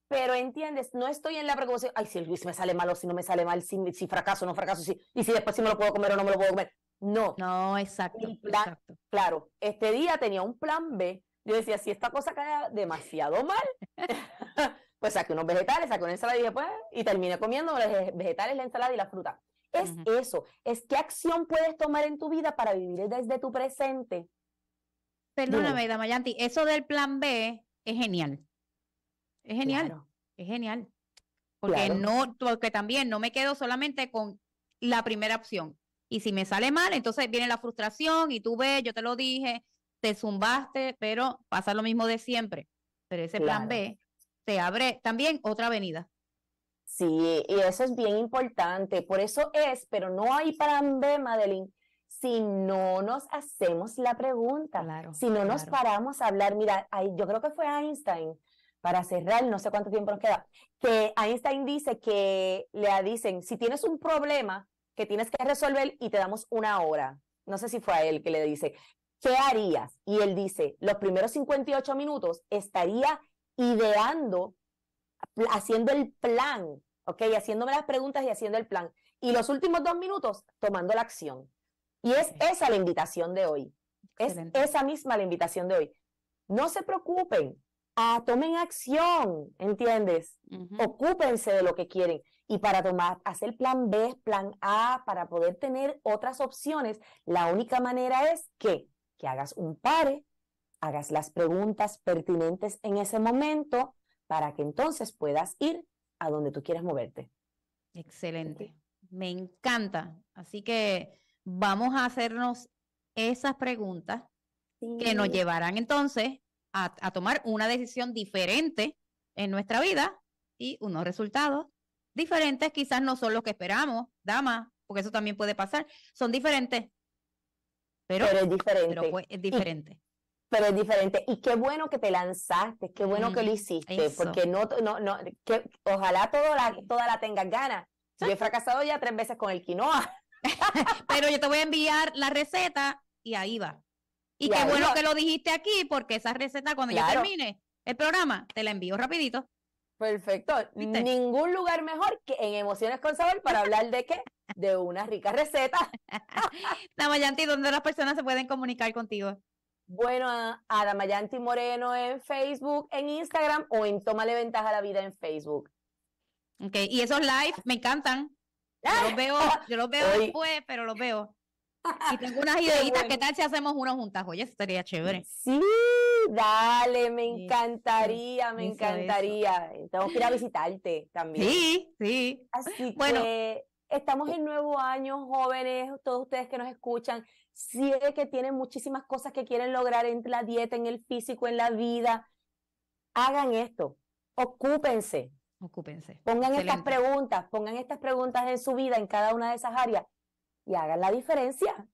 Pero entiendes, no estoy en la preocupación, ay, si el Luis me sale mal o si no me sale mal, si, fracaso o no fracaso, si, y si después si me lo puedo comer o no me lo puedo comer. No. No, exacto, exacto. Claro, este día tenía un plan B. Yo decía, si esta cosa cae demasiado mal, pues saqué unos vegetales, saqué una ensalada y dije, pues, y terminé comiendo los vegetales, la ensalada y la fruta. Es eso, es qué acción puedes tomar en tu vida para vivir desde tu presente. Perdóname, Damayanti, eso del plan B es genial. Es genial, es genial. Porque no, porque también no me quedo solamente con la primera opción. Y si me sale mal, entonces viene la frustración y tú ves, yo te lo dije, te zumbaste, pero pasa lo mismo de siempre. Pero ese plan B te abre también otra avenida. Sí, y eso es bien importante. Por eso es, pero no hay plan B, Madeline, si no nos hacemos la pregunta, claro, si no nos paramos a hablar. Mira, ahí yo creo que fue Einstein, para cerrar, no sé cuánto tiempo nos queda, que Einstein dice que le dicen, si tienes un problema que tienes que resolver y te damos una hora. No sé si fue a él que le dice, ¿qué harías? Y él dice, los primeros 58 minutos estaría ideando, haciendo el plan, ¿ok? Haciéndome las preguntas y haciendo el plan. Y los últimos dos minutos tomando la acción. Y es esa la invitación de hoy. Es esa misma la invitación de hoy. No se preocupen, ah, tomen acción, ¿entiendes? Ocúpense de lo que quieren. Y para tomar, hacer plan B, plan A, para poder tener otras opciones, la única manera es que, que hagas un pare, hagas las preguntas pertinentes en ese momento para que entonces puedas ir a donde tú quieras moverte. Excelente. Me encanta. Así que vamos a hacernos esas preguntas que nos llevarán entonces a, tomar una decisión diferente en nuestra vida y unos resultados diferentes quizás no son los que esperamos, dama, porque eso también puede pasar. Son diferentes. Pero, es diferente pero es diferente. Y qué bueno que te lanzaste, qué bueno que lo mm, hiciste, porque no, no, no, que, ojalá toda la, toda la tengas ganas. Yo he fracasado ya tres veces con el quinoa. pero yo te voy a enviar la receta y ahí va. Y, qué bueno que lo dijiste aquí, porque esa receta cuando yo termine el programa, te la envío rapidito. Perfecto. Ningún lugar mejor que en Emociones con Sabor para hablar de qué? De una rica receta. Namayanti, ¿dónde las personas se pueden comunicar contigo? bueno a Damayanti Moreno en Facebook, en Instagram o en Tómale Ventaja a la Vida en Facebook. Ok, y esos live me encantan. los veo, yo los veo después, pero los veo. Y tengo unas ideitas, ¿qué tal si hacemos uno juntas? Oye, estaría chévere. Sí, dale, me encantaría, me encantaría. Tengo que ir a visitarte también. Sí, sí. Así bueno. que estamos en nuevo año, jóvenes, todos ustedes que nos escuchan, si es que tienen muchísimas cosas que quieren lograr en la dieta, en el físico, en la vida. Hagan esto, ocúpense. Ocúpense. Pongan estas preguntas, pongan estas preguntas en su vida, en cada una de esas áreas, y hagan la diferencia.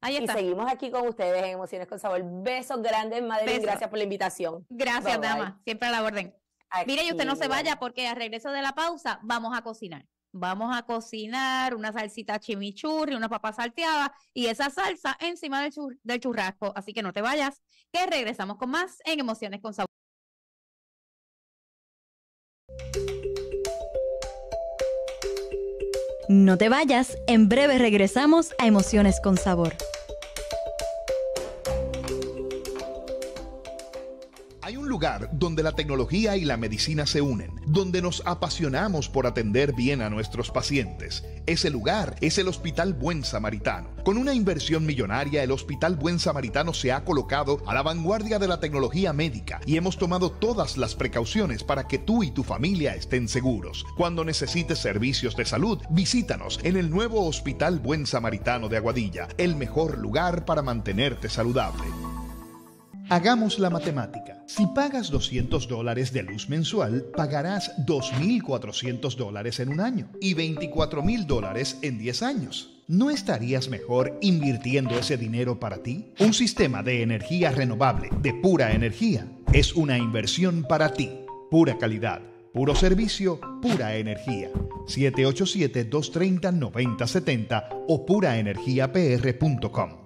Ahí Y seguimos aquí con ustedes en Emociones con Sabor. Besos grandes, madre Gracias por la invitación. Gracias, dama. Siempre a la orden. Mire, y usted no se vaya porque al regreso de la pausa vamos a cocinar vamos a cocinar una salsita chimichurri, una papa salteada y esa salsa encima del, del churrasco. Así que no te vayas, que regresamos con más en Emociones con Sabor. No te vayas, en breve regresamos a Emociones con Sabor. lugar donde la tecnología y la medicina se unen, donde nos apasionamos por atender bien a nuestros pacientes. Ese lugar es el Hospital Buen Samaritano. Con una inversión millonaria, el Hospital Buen Samaritano se ha colocado a la vanguardia de la tecnología médica y hemos tomado todas las precauciones para que tú y tu familia estén seguros. Cuando necesites servicios de salud, visítanos en el nuevo Hospital Buen Samaritano de Aguadilla, el mejor lugar para mantenerte saludable. Hagamos la matemática. Si pagas 200 dólares de luz mensual, pagarás 2.400 dólares en un año y 24.000 dólares en 10 años. ¿No estarías mejor invirtiendo ese dinero para ti? Un sistema de energía renovable, de pura energía, es una inversión para ti. Pura calidad, puro servicio, pura energía. 787-230-9070 o puraenergiapr.com.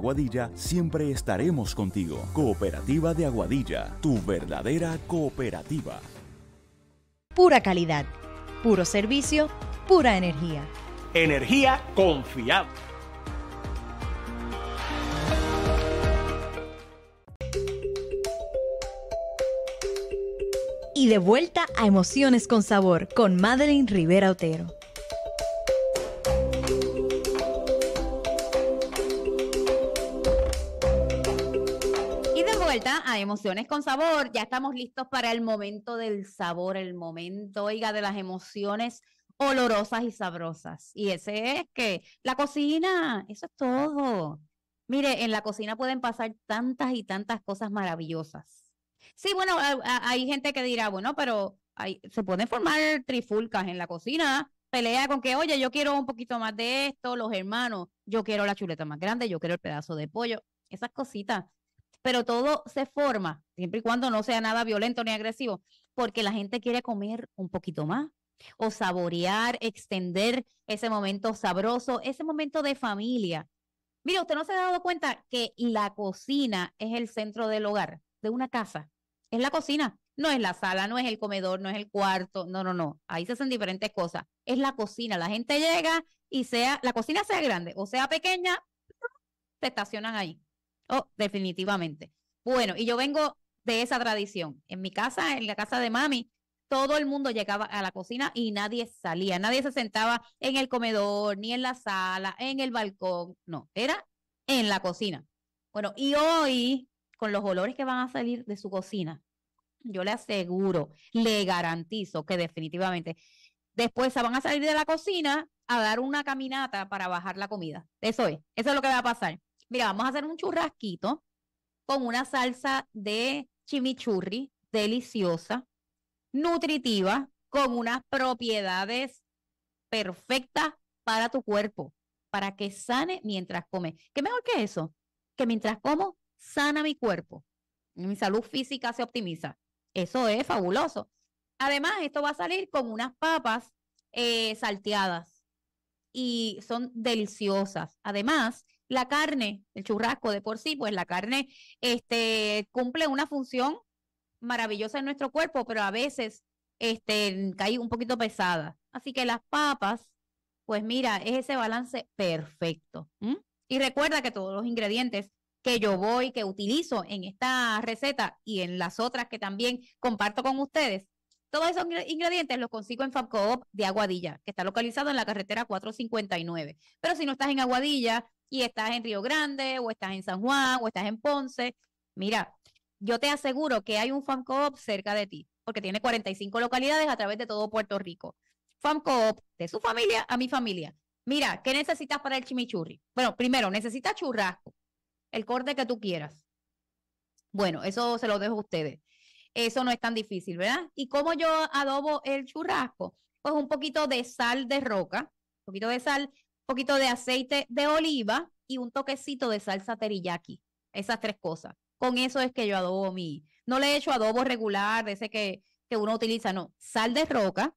Aguadilla, siempre estaremos contigo. Cooperativa de Aguadilla, tu verdadera cooperativa. Pura calidad, puro servicio, pura energía. Energía confiable. Y de vuelta a Emociones con Sabor con Madeline Rivera Otero. emociones con sabor. Ya estamos listos para el momento del sabor, el momento, oiga, de las emociones olorosas y sabrosas. Y ese es que la cocina, eso es todo. Mire, en la cocina pueden pasar tantas y tantas cosas maravillosas. Sí, bueno, hay gente que dirá, bueno, pero se pueden formar trifulcas en la cocina, pelea con que, oye, yo quiero un poquito más de esto, los hermanos, yo quiero la chuleta más grande, yo quiero el pedazo de pollo, esas cositas pero todo se forma, siempre y cuando no sea nada violento ni agresivo, porque la gente quiere comer un poquito más o saborear, extender ese momento sabroso, ese momento de familia. Mira, usted no se ha dado cuenta que la cocina es el centro del hogar, de una casa. Es la cocina, no es la sala, no es el comedor, no es el cuarto, no, no, no. Ahí se hacen diferentes cosas. Es la cocina. La gente llega y sea, la cocina sea grande o sea pequeña, se estacionan ahí. Oh, definitivamente. Bueno, y yo vengo de esa tradición. En mi casa, en la casa de mami, todo el mundo llegaba a la cocina y nadie salía, nadie se sentaba en el comedor, ni en la sala, en el balcón, no, era en la cocina. Bueno, y hoy, con los olores que van a salir de su cocina, yo le aseguro, le garantizo que definitivamente después van a salir de la cocina a dar una caminata para bajar la comida. Eso es, eso es lo que va a pasar. Mira, vamos a hacer un churrasquito con una salsa de chimichurri deliciosa, nutritiva, con unas propiedades perfectas para tu cuerpo, para que sane mientras come. ¿Qué mejor que eso? Que mientras como, sana mi cuerpo. Mi salud física se optimiza. Eso es fabuloso. Además, esto va a salir con unas papas eh, salteadas y son deliciosas. Además, la carne, el churrasco de por sí, pues la carne este, cumple una función maravillosa en nuestro cuerpo, pero a veces este, cae un poquito pesada. Así que las papas, pues mira, es ese balance perfecto. Y recuerda que todos los ingredientes que yo voy, que utilizo en esta receta y en las otras que también comparto con ustedes, todos esos ingredientes los consigo en FabCoop de Aguadilla, que está localizado en la carretera 459. Pero si no estás en Aguadilla y estás en Río Grande o estás en San Juan o estás en Ponce, mira, yo te aseguro que hay un fan cerca de ti, porque tiene 45 localidades a través de todo Puerto Rico. Fan de su familia a mi familia. Mira, ¿qué necesitas para el chimichurri? Bueno, primero, necesitas churrasco, el corte que tú quieras. Bueno, eso se lo dejo a ustedes. Eso no es tan difícil, ¿verdad? ¿Y cómo yo adobo el churrasco? Pues un poquito de sal de roca, un poquito de sal, poquito de aceite de oliva y un toquecito de salsa teriyaki. Esas tres cosas. Con eso es que yo adobo mi. No le echo adobo regular, de ese que, que uno utiliza, no. Sal de roca,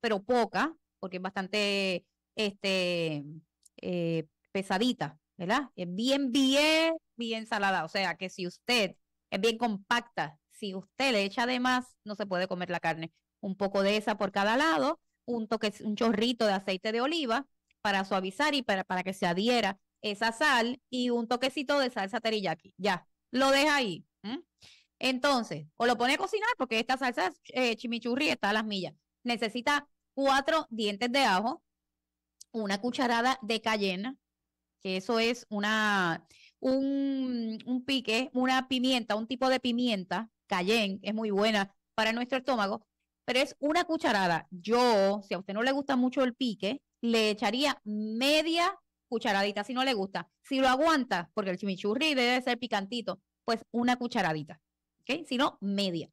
pero poca, porque es bastante este, eh, pesadita, ¿verdad? Es bien, bien, bien salada. O sea que si usted es bien compacta, si usted le echa de más, no se puede comer la carne. Un poco de esa por cada lado, un, toque, un chorrito de aceite de oliva para suavizar y para, para que se adhiera esa sal y un toquecito de salsa teriyaki. Ya, lo deja ahí. Entonces, o lo pone a cocinar porque esta salsa eh, chimichurri está a las millas. Necesita cuatro dientes de ajo, una cucharada de cayena, que eso es una, un, un pique, una pimienta, un tipo de pimienta, cayen es muy buena para nuestro estómago, pero es una cucharada. Yo, si a usted no le gusta mucho el pique, le echaría media cucharadita si no le gusta. Si lo aguanta, porque el chimichurri debe ser picantito, pues una cucharadita. ¿okay? Si no, media.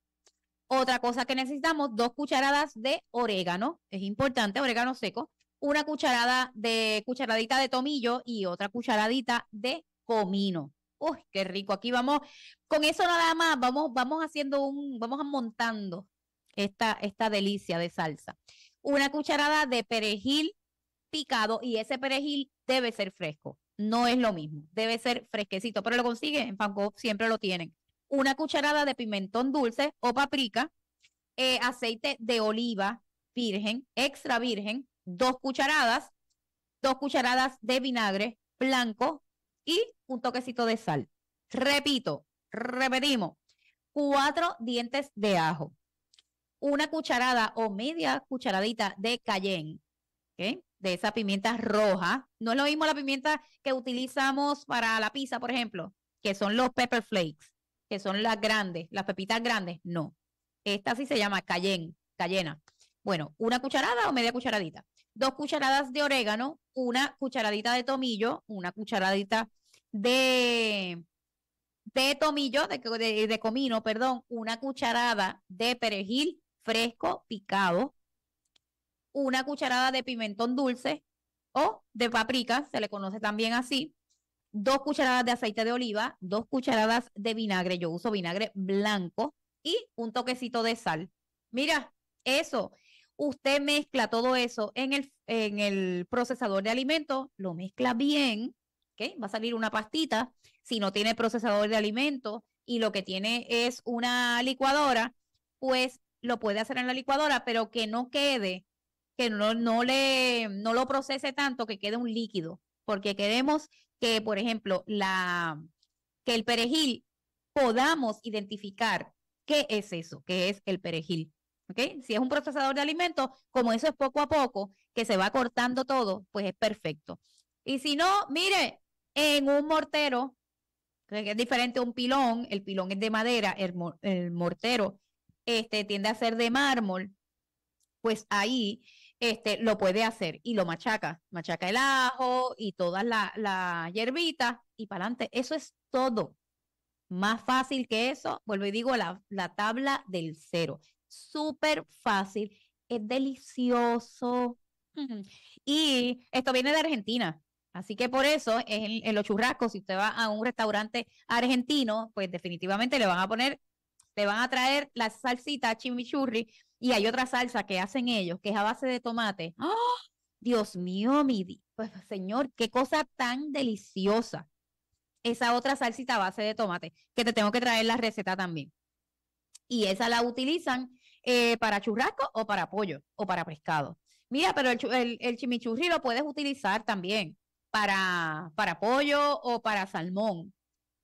Otra cosa que necesitamos, dos cucharadas de orégano, es importante, orégano seco, una cucharada de cucharadita de tomillo y otra cucharadita de comino. Uy, qué rico. Aquí vamos, con eso nada más, vamos, vamos haciendo un, vamos montando esta, esta delicia de salsa. Una cucharada de perejil picado y ese perejil debe ser fresco. No es lo mismo, debe ser fresquecito, pero lo consiguen en Panko, siempre lo tienen. Una cucharada de pimentón dulce o paprika, eh, aceite de oliva virgen, extra virgen, dos cucharadas, dos cucharadas de vinagre blanco y un toquecito de sal. Repito, repetimos, cuatro dientes de ajo, una cucharada o media cucharadita de cayenne, ¿okay? de esa pimienta roja. No es lo mismo la pimienta que utilizamos para la pizza, por ejemplo, que son los pepper flakes, que son las grandes, las pepitas grandes. No. Esta sí se llama cayenne, cayena. Bueno, una cucharada o media cucharadita. Dos cucharadas de orégano, una cucharadita de tomillo, una cucharadita de, de tomillo, de, de comino, perdón, una cucharada de perejil fresco picado, una cucharada de pimentón dulce o de paprika, se le conoce también así, dos cucharadas de aceite de oliva, dos cucharadas de vinagre, yo uso vinagre blanco y un toquecito de sal. Mira, eso, usted mezcla todo eso en el, en el procesador de alimentos, lo mezcla bien, va a salir una pastita, si no tiene procesador de alimentos y lo que tiene es una licuadora, pues lo puede hacer en la licuadora, pero que no quede que no, no, le, no lo procese tanto, que quede un líquido, porque queremos que, por ejemplo, la, que el perejil podamos identificar qué es eso, qué es el perejil. ¿Okay? Si es un procesador de alimentos, como eso es poco a poco, que se va cortando todo, pues es perfecto. Y si no, mire, en un mortero, que es diferente a un pilón, el pilón es de madera, el, mortero este, tiende a ser de mármol, pues ahí este, lo puede hacer y lo machaca. Machaca el ajo y todas las la hierbitas y para adelante. Eso es todo. Más fácil que eso, vuelvo y digo, la, la tabla del cero. Súper fácil, es delicioso. Y esto viene de Argentina. Así que por eso, en, en los churrascos, si usted va a un restaurante argentino, pues definitivamente le van a poner, le van a traer la salsita chimichurri y hay otra salsa que hacen ellos, que es a base de tomate. ¡Oh! Dios mío, mi pues, señor, qué cosa tan deliciosa. Esa otra salsita a base de tomate, que te tengo que traer la receta también. Y esa la utilizan eh, para churrasco o para pollo o para pescado. Mira, pero el, chimichurri lo puedes utilizar también para, para pollo o para salmón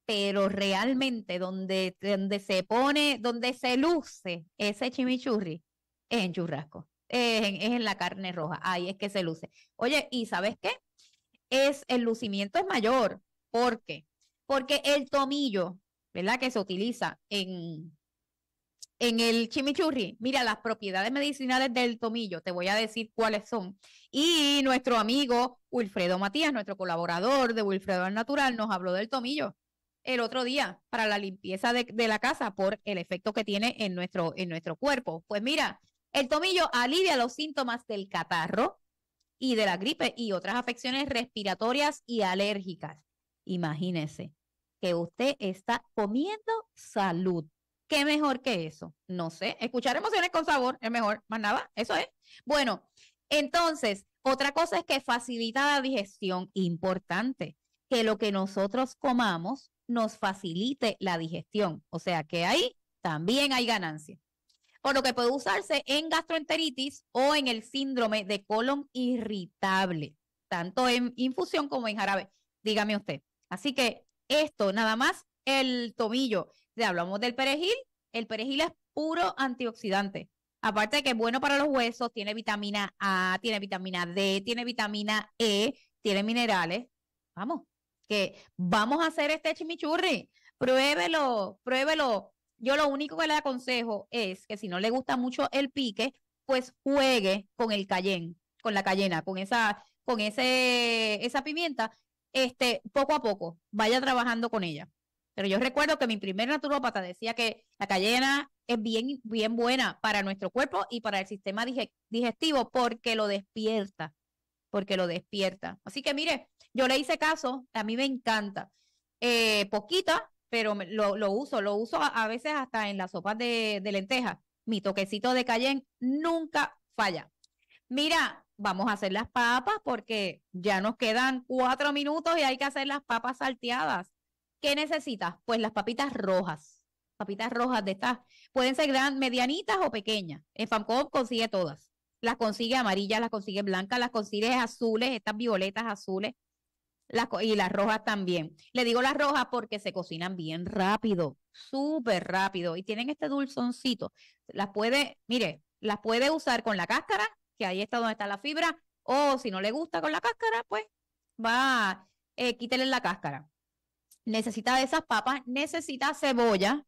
pero realmente donde, donde se pone, donde se luce ese chimichurri es en churrasco, es en, la carne roja, ahí es que se luce. Oye, ¿y sabes qué? Es el lucimiento es mayor, ¿por qué? Porque el tomillo, ¿verdad? Que se utiliza en, en el chimichurri, mira las propiedades medicinales del tomillo, te voy a decir cuáles son. Y nuestro amigo Wilfredo Matías, nuestro colaborador de Wilfredo al Natural, nos habló del tomillo el otro día para la limpieza de, de la casa por el efecto que tiene en nuestro, en nuestro cuerpo. Pues mira, el tomillo alivia los síntomas del catarro y de la gripe y otras afecciones respiratorias y alérgicas. Imagínese que usted está comiendo salud. ¿Qué mejor que eso? No sé. Escuchar emociones con sabor es mejor. Más nada, eso es. Bueno, entonces, otra cosa es que facilita la digestión. Importante que lo que nosotros comamos nos facilite la digestión. O sea que ahí también hay ganancia por lo que puede usarse en gastroenteritis o en el síndrome de colon irritable, tanto en infusión como en jarabe. Dígame usted. Así que esto, nada más el tomillo. Ya hablamos del perejil. El perejil es puro antioxidante. Aparte de que es bueno para los huesos, tiene vitamina A, tiene vitamina D, tiene vitamina E, tiene minerales. Vamos, que vamos a hacer este chimichurri. Pruébelo, pruébelo. Yo lo único que le aconsejo es que si no le gusta mucho el pique, pues juegue con el cayen, con la cayena, con esa, con ese, esa pimienta, este, poco a poco, vaya trabajando con ella. Pero yo recuerdo que mi primer naturópata decía que la cayena es bien, bien buena para nuestro cuerpo y para el sistema digestivo porque lo despierta, porque lo despierta. Así que mire, yo le hice caso, a mí me encanta. Eh, poquita, pero lo, uso, lo uso a, veces hasta en las sopas de, de lentejas. Mi toquecito de Cayenne nunca falla. Mira, vamos a hacer las papas porque ya nos quedan cuatro minutos y hay que hacer las papas salteadas. ¿Qué necesitas? Pues las papitas rojas. Papitas rojas de estas. Pueden ser gran, medianitas o pequeñas. En fancom consigue todas. Las consigue amarillas, las consigue blancas, las consigue azules, estas violetas azules y las rojas también. Le digo las rojas porque se cocinan bien rápido, súper rápido. Y tienen este dulzoncito. Las puede, mire, las puede usar con la cáscara, que ahí está donde está la fibra. O si no le gusta con la cáscara, pues va, eh, quítele la cáscara. Necesita de esas papas, necesita cebolla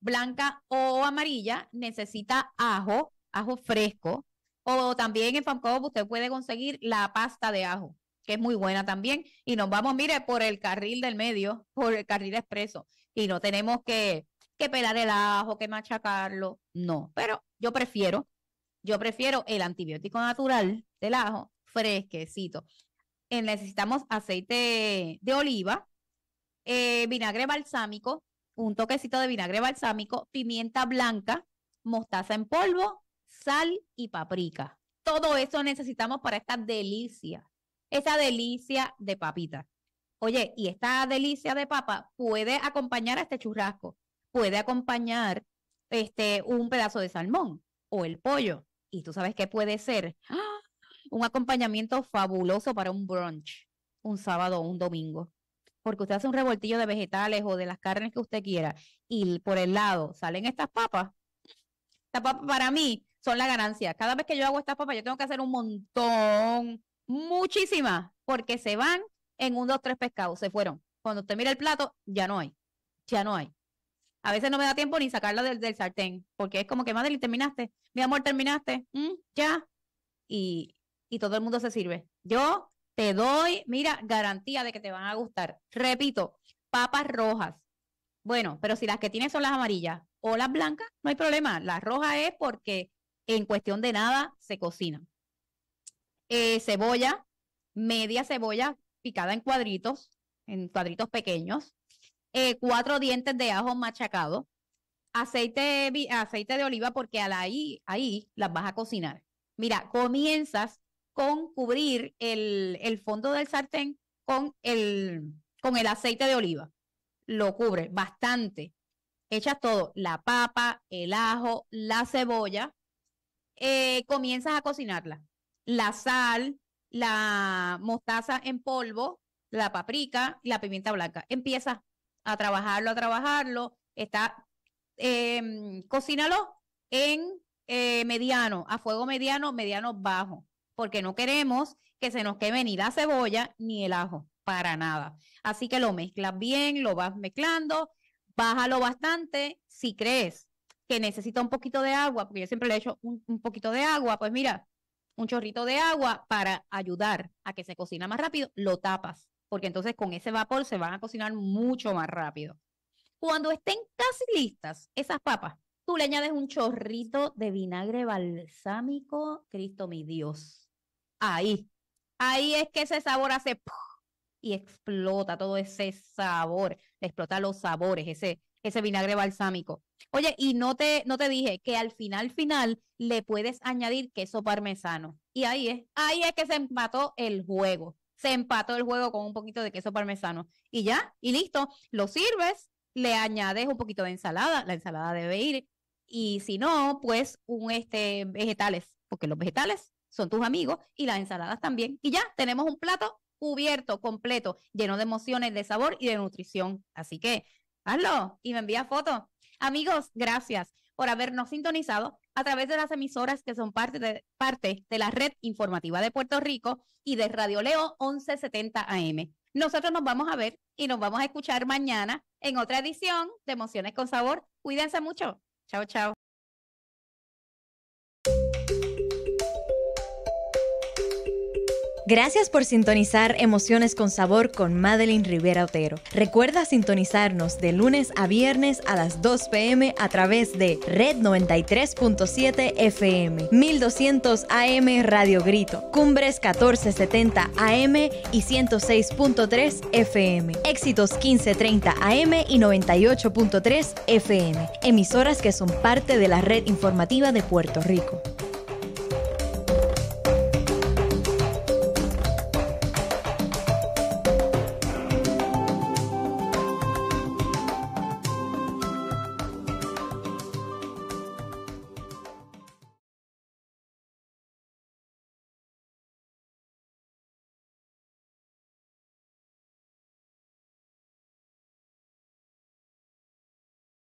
blanca o amarilla, necesita ajo, ajo fresco. O también en Famco usted puede conseguir la pasta de ajo que es muy buena también, y nos vamos, mire, por el carril del medio, por el carril expreso, y no tenemos que, que pelar el ajo, que machacarlo, no, pero yo prefiero, yo prefiero el antibiótico natural del ajo fresquecito. Eh, necesitamos aceite de oliva, eh, vinagre balsámico, un toquecito de vinagre balsámico, pimienta blanca, mostaza en polvo, sal y paprika. Todo eso necesitamos para esta delicia esa delicia de papita. Oye, y esta delicia de papa puede acompañar a este churrasco, puede acompañar este, un pedazo de salmón o el pollo. Y tú sabes que puede ser un acompañamiento fabuloso para un brunch, un sábado o un domingo. Porque usted hace un revoltillo de vegetales o de las carnes que usted quiera y por el lado salen estas papas. Estas papas para mí son la ganancia. Cada vez que yo hago estas papas, yo tengo que hacer un montón muchísimas, porque se van en un, dos, tres pescados, se fueron. Cuando usted mira el plato, ya no hay, ya no hay. A veces no me da tiempo ni sacarlo del, del sartén, porque es como que, madre, terminaste, mi amor, terminaste, mm, ya. Y, y todo el mundo se sirve. Yo te doy, mira, garantía de que te van a gustar. Repito, papas rojas. Bueno, pero si las que tienes son las amarillas o las blancas, no hay problema. La roja es porque en cuestión de nada se cocinan. Eh, cebolla, media cebolla picada en cuadritos, en cuadritos pequeños, eh, cuatro dientes de ajo machacado, aceite, aceite de oliva porque ahí, ahí las vas a cocinar. Mira, comienzas con cubrir el, el fondo del sartén con el, con el aceite de oliva. Lo cubre bastante. Echas todo, la papa, el ajo, la cebolla. Eh, comienzas a cocinarla la sal, la mostaza en polvo, la paprika, y la pimienta blanca. Empieza a trabajarlo, a trabajarlo. Está, em, cocínalo en eh, mediano, a fuego mediano, mediano bajo, porque no queremos que se nos queme ni la cebolla ni el ajo, para nada. Así que lo mezclas bien, lo vas mezclando, bájalo bastante si crees que necesita un poquito de agua, porque yo siempre le echo hecho un poquito de agua, pues mira, un chorrito de agua para ayudar a que se cocina más rápido, lo tapas, porque entonces con ese vapor se van a cocinar mucho más rápido. Cuando estén casi listas esas papas, tú le añades un chorrito de vinagre balsámico, Cristo mi Dios. Ahí, ahí es que ese sabor hace y explota todo ese sabor, explota los sabores, ese, ese vinagre balsámico. Oye, y no te, no te dije que al final, final, le puedes añadir queso parmesano. Y ahí es, ahí es que se empató el juego. Se empató el juego con un poquito de queso parmesano. Y ya, y listo. Lo sirves, le añades un poquito de ensalada. La ensalada debe ir. Y si no, pues un este, vegetales, porque los vegetales son tus amigos y las ensaladas también. Y ya, tenemos un plato cubierto, completo, lleno de emociones, de sabor y de nutrición. Así que hazlo y me envía fotos. Amigos, gracias por habernos sintonizado a través de las emisoras que son parte de, parte de la red informativa de Puerto Rico y de Radio Leo 1170 AM. Nosotros nos vamos a ver y nos vamos a escuchar mañana en otra edición de Emociones con Sabor. Cuídense mucho. Chao, chao. Gracias por sintonizar Emociones con Sabor con Madeline Rivera Otero. Recuerda sintonizarnos de lunes a viernes a las 2 pm a través de Red 93.7 FM, 1200 AM Radio Grito, Cumbres 1470 AM y 106.3 FM, Éxitos 1530 AM y 98.3 FM, emisoras que son parte de la red informativa de Puerto Rico.